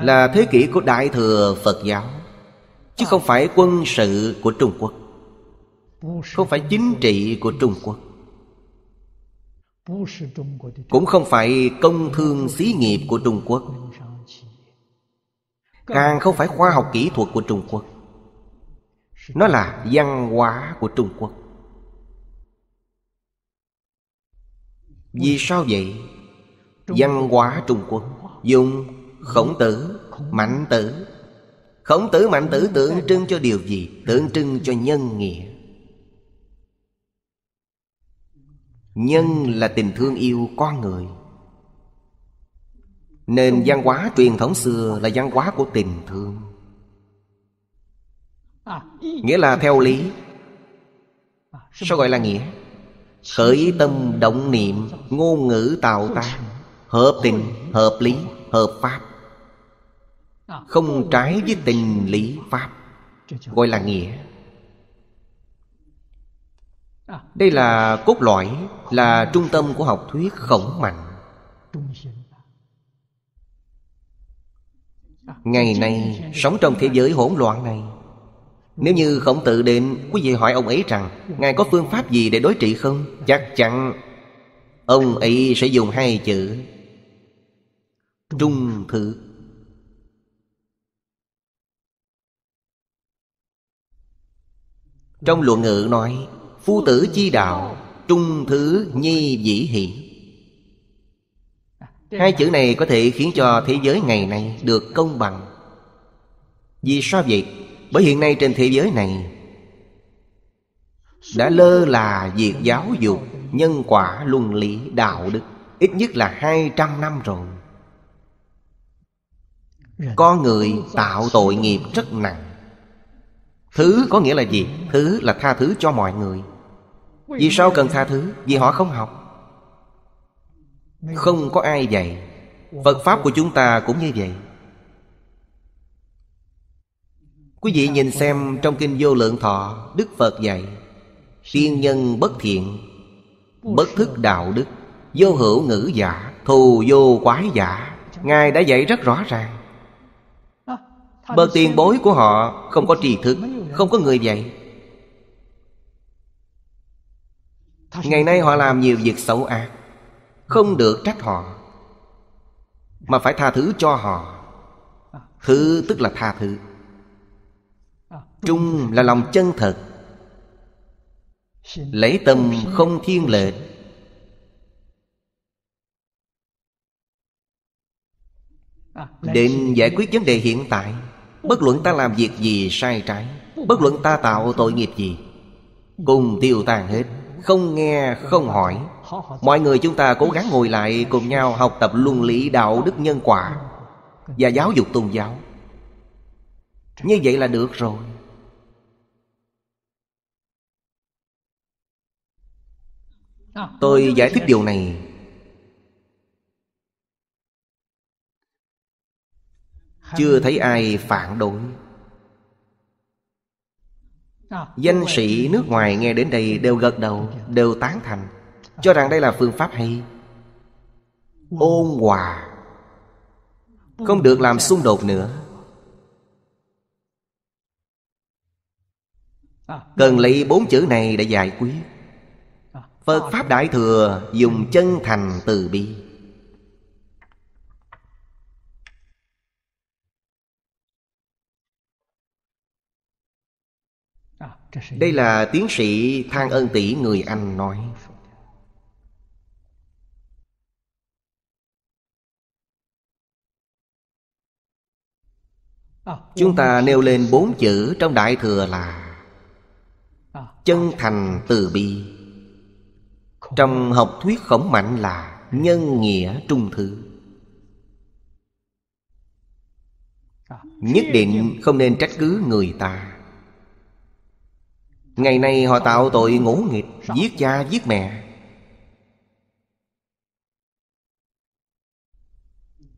Là thế kỷ của Đại Thừa Phật giáo Chứ không phải quân sự của Trung Quốc Không phải chính trị của Trung Quốc Cũng không phải công thương xí nghiệp của Trung Quốc Càng không phải khoa học kỹ thuật của Trung Quốc Nó là văn hóa của Trung Quốc Vì sao vậy? Văn hóa Trung Quốc Dùng khổng tử, mạnh tử Khổng tử mạnh tử tượng trưng cho điều gì? Tượng trưng cho nhân nghĩa Nhân là tình thương yêu con người nên văn hóa truyền thống xưa là văn hóa của tình thương à, Nghĩa là theo lý à, Sao gọi là nghĩa? Khởi tâm động niệm Ngôn ngữ tạo tác Hợp tình, hợp lý, hợp pháp Không trái với tình lý pháp Gọi là nghĩa Đây là cốt lõi Là trung tâm của học thuyết khổng mạnh Ngày nay sống trong thế giới hỗn loạn này nếu như khổng tử định Quý vị hỏi ông ấy rằng Ngài có phương pháp gì để đối trị không Chắc chắn Ông ấy sẽ dùng hai chữ Trung thực Trong luận ngữ nói Phu tử chi đạo Trung thứ nhi dĩ hỷ Hai chữ này có thể khiến cho thế giới ngày nay được công bằng Vì sao vậy? Bởi hiện nay trên thế giới này Đã lơ là việc giáo dục Nhân quả luân lý đạo đức Ít nhất là 200 năm rồi dạ. có người tạo tội nghiệp rất nặng Thứ có nghĩa là gì? Thứ là tha thứ cho mọi người Vì sao cần tha thứ? Vì họ không học Không có ai dạy Phật Pháp của chúng ta cũng như vậy Quý vị nhìn xem trong Kinh Vô Lượng Thọ Đức Phật dạy Tiên nhân bất thiện Bất thức đạo đức Vô hữu ngữ giả Thù vô quái giả Ngài đã dạy rất rõ ràng Bờ tiền bối của họ không có tri thức Không có người dạy Ngày nay họ làm nhiều việc xấu ác Không được trách họ Mà phải tha thứ cho họ Thứ tức là tha thứ trung là lòng chân thật lấy tâm không thiên lệch, đến giải quyết vấn đề hiện tại bất luận ta làm việc gì sai trái bất luận ta tạo tội nghiệp gì cùng tiêu tan hết không nghe không hỏi mọi người chúng ta cố gắng ngồi lại cùng nhau học tập luân lý đạo đức nhân quả và giáo dục tôn giáo như vậy là được rồi Ờ, tôi giải thích điều này Chưa thấy ai phản đối ờ, Danh sĩ nước ngoài nghe đến đây đều gật đầu Đều tán thành Cho rằng đây là phương pháp hay Ôn hòa Không được làm xung đột nữa ờ, Cần lấy bốn chữ này để giải quyết Phật Pháp Đại Thừa dùng chân thành từ bi Đây là tiến sĩ Thang ơn Tỷ người Anh nói Chúng ta nêu lên bốn chữ trong Đại Thừa là Chân thành từ bi trong học thuyết khổng mạnh là nhân nghĩa trung thứ Nhất định không nên trách cứ người ta Ngày nay họ tạo tội ngũ nghịch Giết cha giết mẹ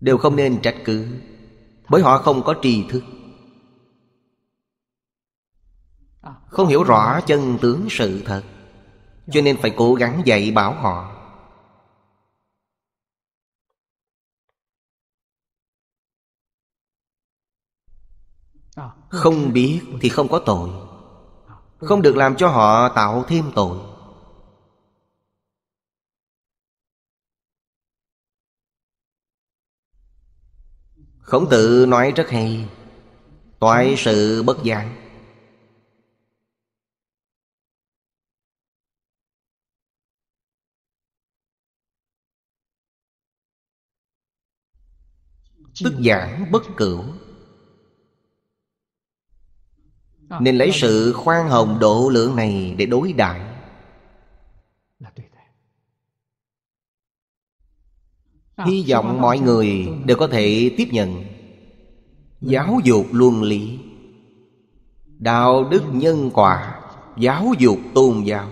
Đều không nên trách cứ Bởi họ không có tri thức Không hiểu rõ chân tướng sự thật cho nên phải cố gắng dạy bảo họ Không biết thì không có tội Không được làm cho họ tạo thêm tội Khổng tử nói rất hay Toại sự bất giảng tức giảng bất cửu nên lấy sự khoan hồng độ lượng này để đối đại hy vọng mọi người đều có thể tiếp nhận giáo dục luân lý đạo đức nhân quả giáo dục tôn giáo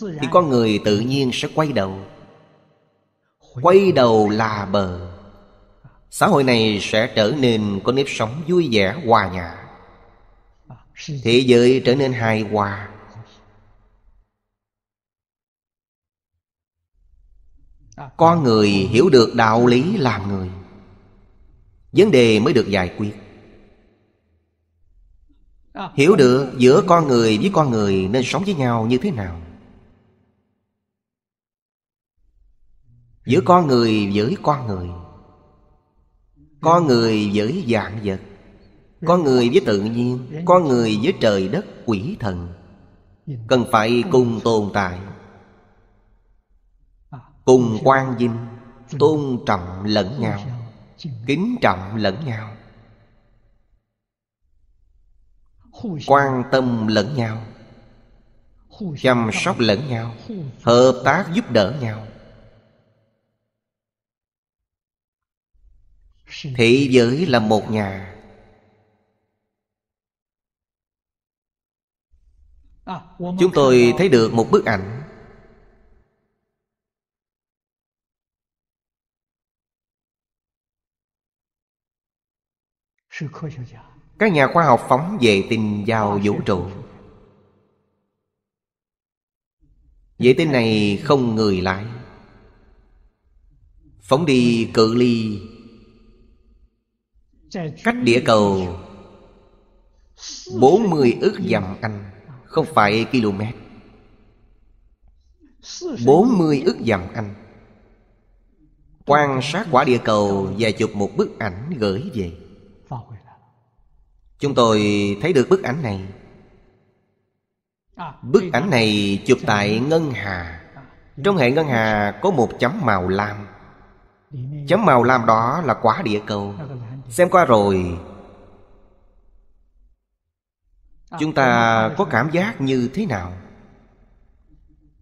thì con người tự nhiên sẽ quay đầu quay đầu là bờ xã hội này sẽ trở nên có nếp sống vui vẻ hòa nhã thế giới trở nên hài hòa con người hiểu được đạo lý làm người vấn đề mới được giải quyết hiểu được giữa con người với con người nên sống với nhau như thế nào giữa con người với con người có người với dạng vật Có người với tự nhiên Có người với trời đất quỷ thần Cần phải cùng tồn tại Cùng quan dinh, Tôn trọng lẫn nhau Kính trọng lẫn nhau Quan tâm lẫn nhau Chăm sóc lẫn nhau Hợp tác giúp đỡ nhau Thế giới là một nhà Chúng tôi thấy được một bức ảnh Các nhà khoa học phóng vệ tinh vào vũ trụ Vệ tinh này không người lái Phóng đi cự ly Cách địa cầu 40 ước dặm anh Không phải km 40 ước dặm anh Quan sát quả địa cầu Và chụp một bức ảnh gửi về Chúng tôi thấy được bức ảnh này Bức ảnh này chụp tại Ngân Hà Trong hệ Ngân Hà có một chấm màu lam Chấm màu lam đó là quả địa cầu Xem qua rồi à, Chúng ta có cảm giác như thế nào?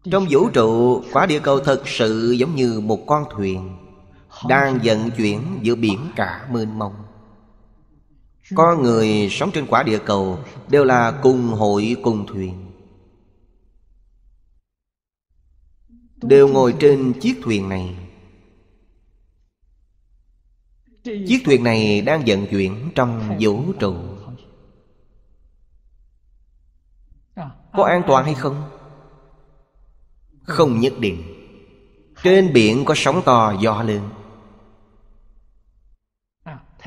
Trong vũ trụ quả địa cầu thật sự giống như một con thuyền Đang vận chuyển giữa biển cả mênh mông Con người sống trên quả địa cầu Đều là cùng hội cùng thuyền Đều ngồi trên chiếc thuyền này Chiếc thuyền này đang vận chuyển trong vũ trụ Có an toàn hay không? Không nhất định Trên biển có sóng to gió lớn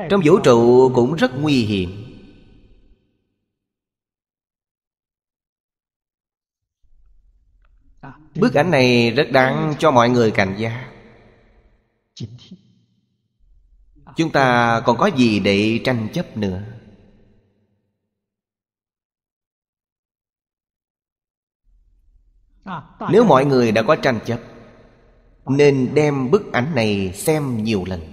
Trong vũ trụ cũng rất nguy hiểm Bức ảnh này rất đáng cho mọi người cảnh giác chúng ta còn có gì để tranh chấp nữa nếu mọi người đã có tranh chấp nên đem bức ảnh này xem nhiều lần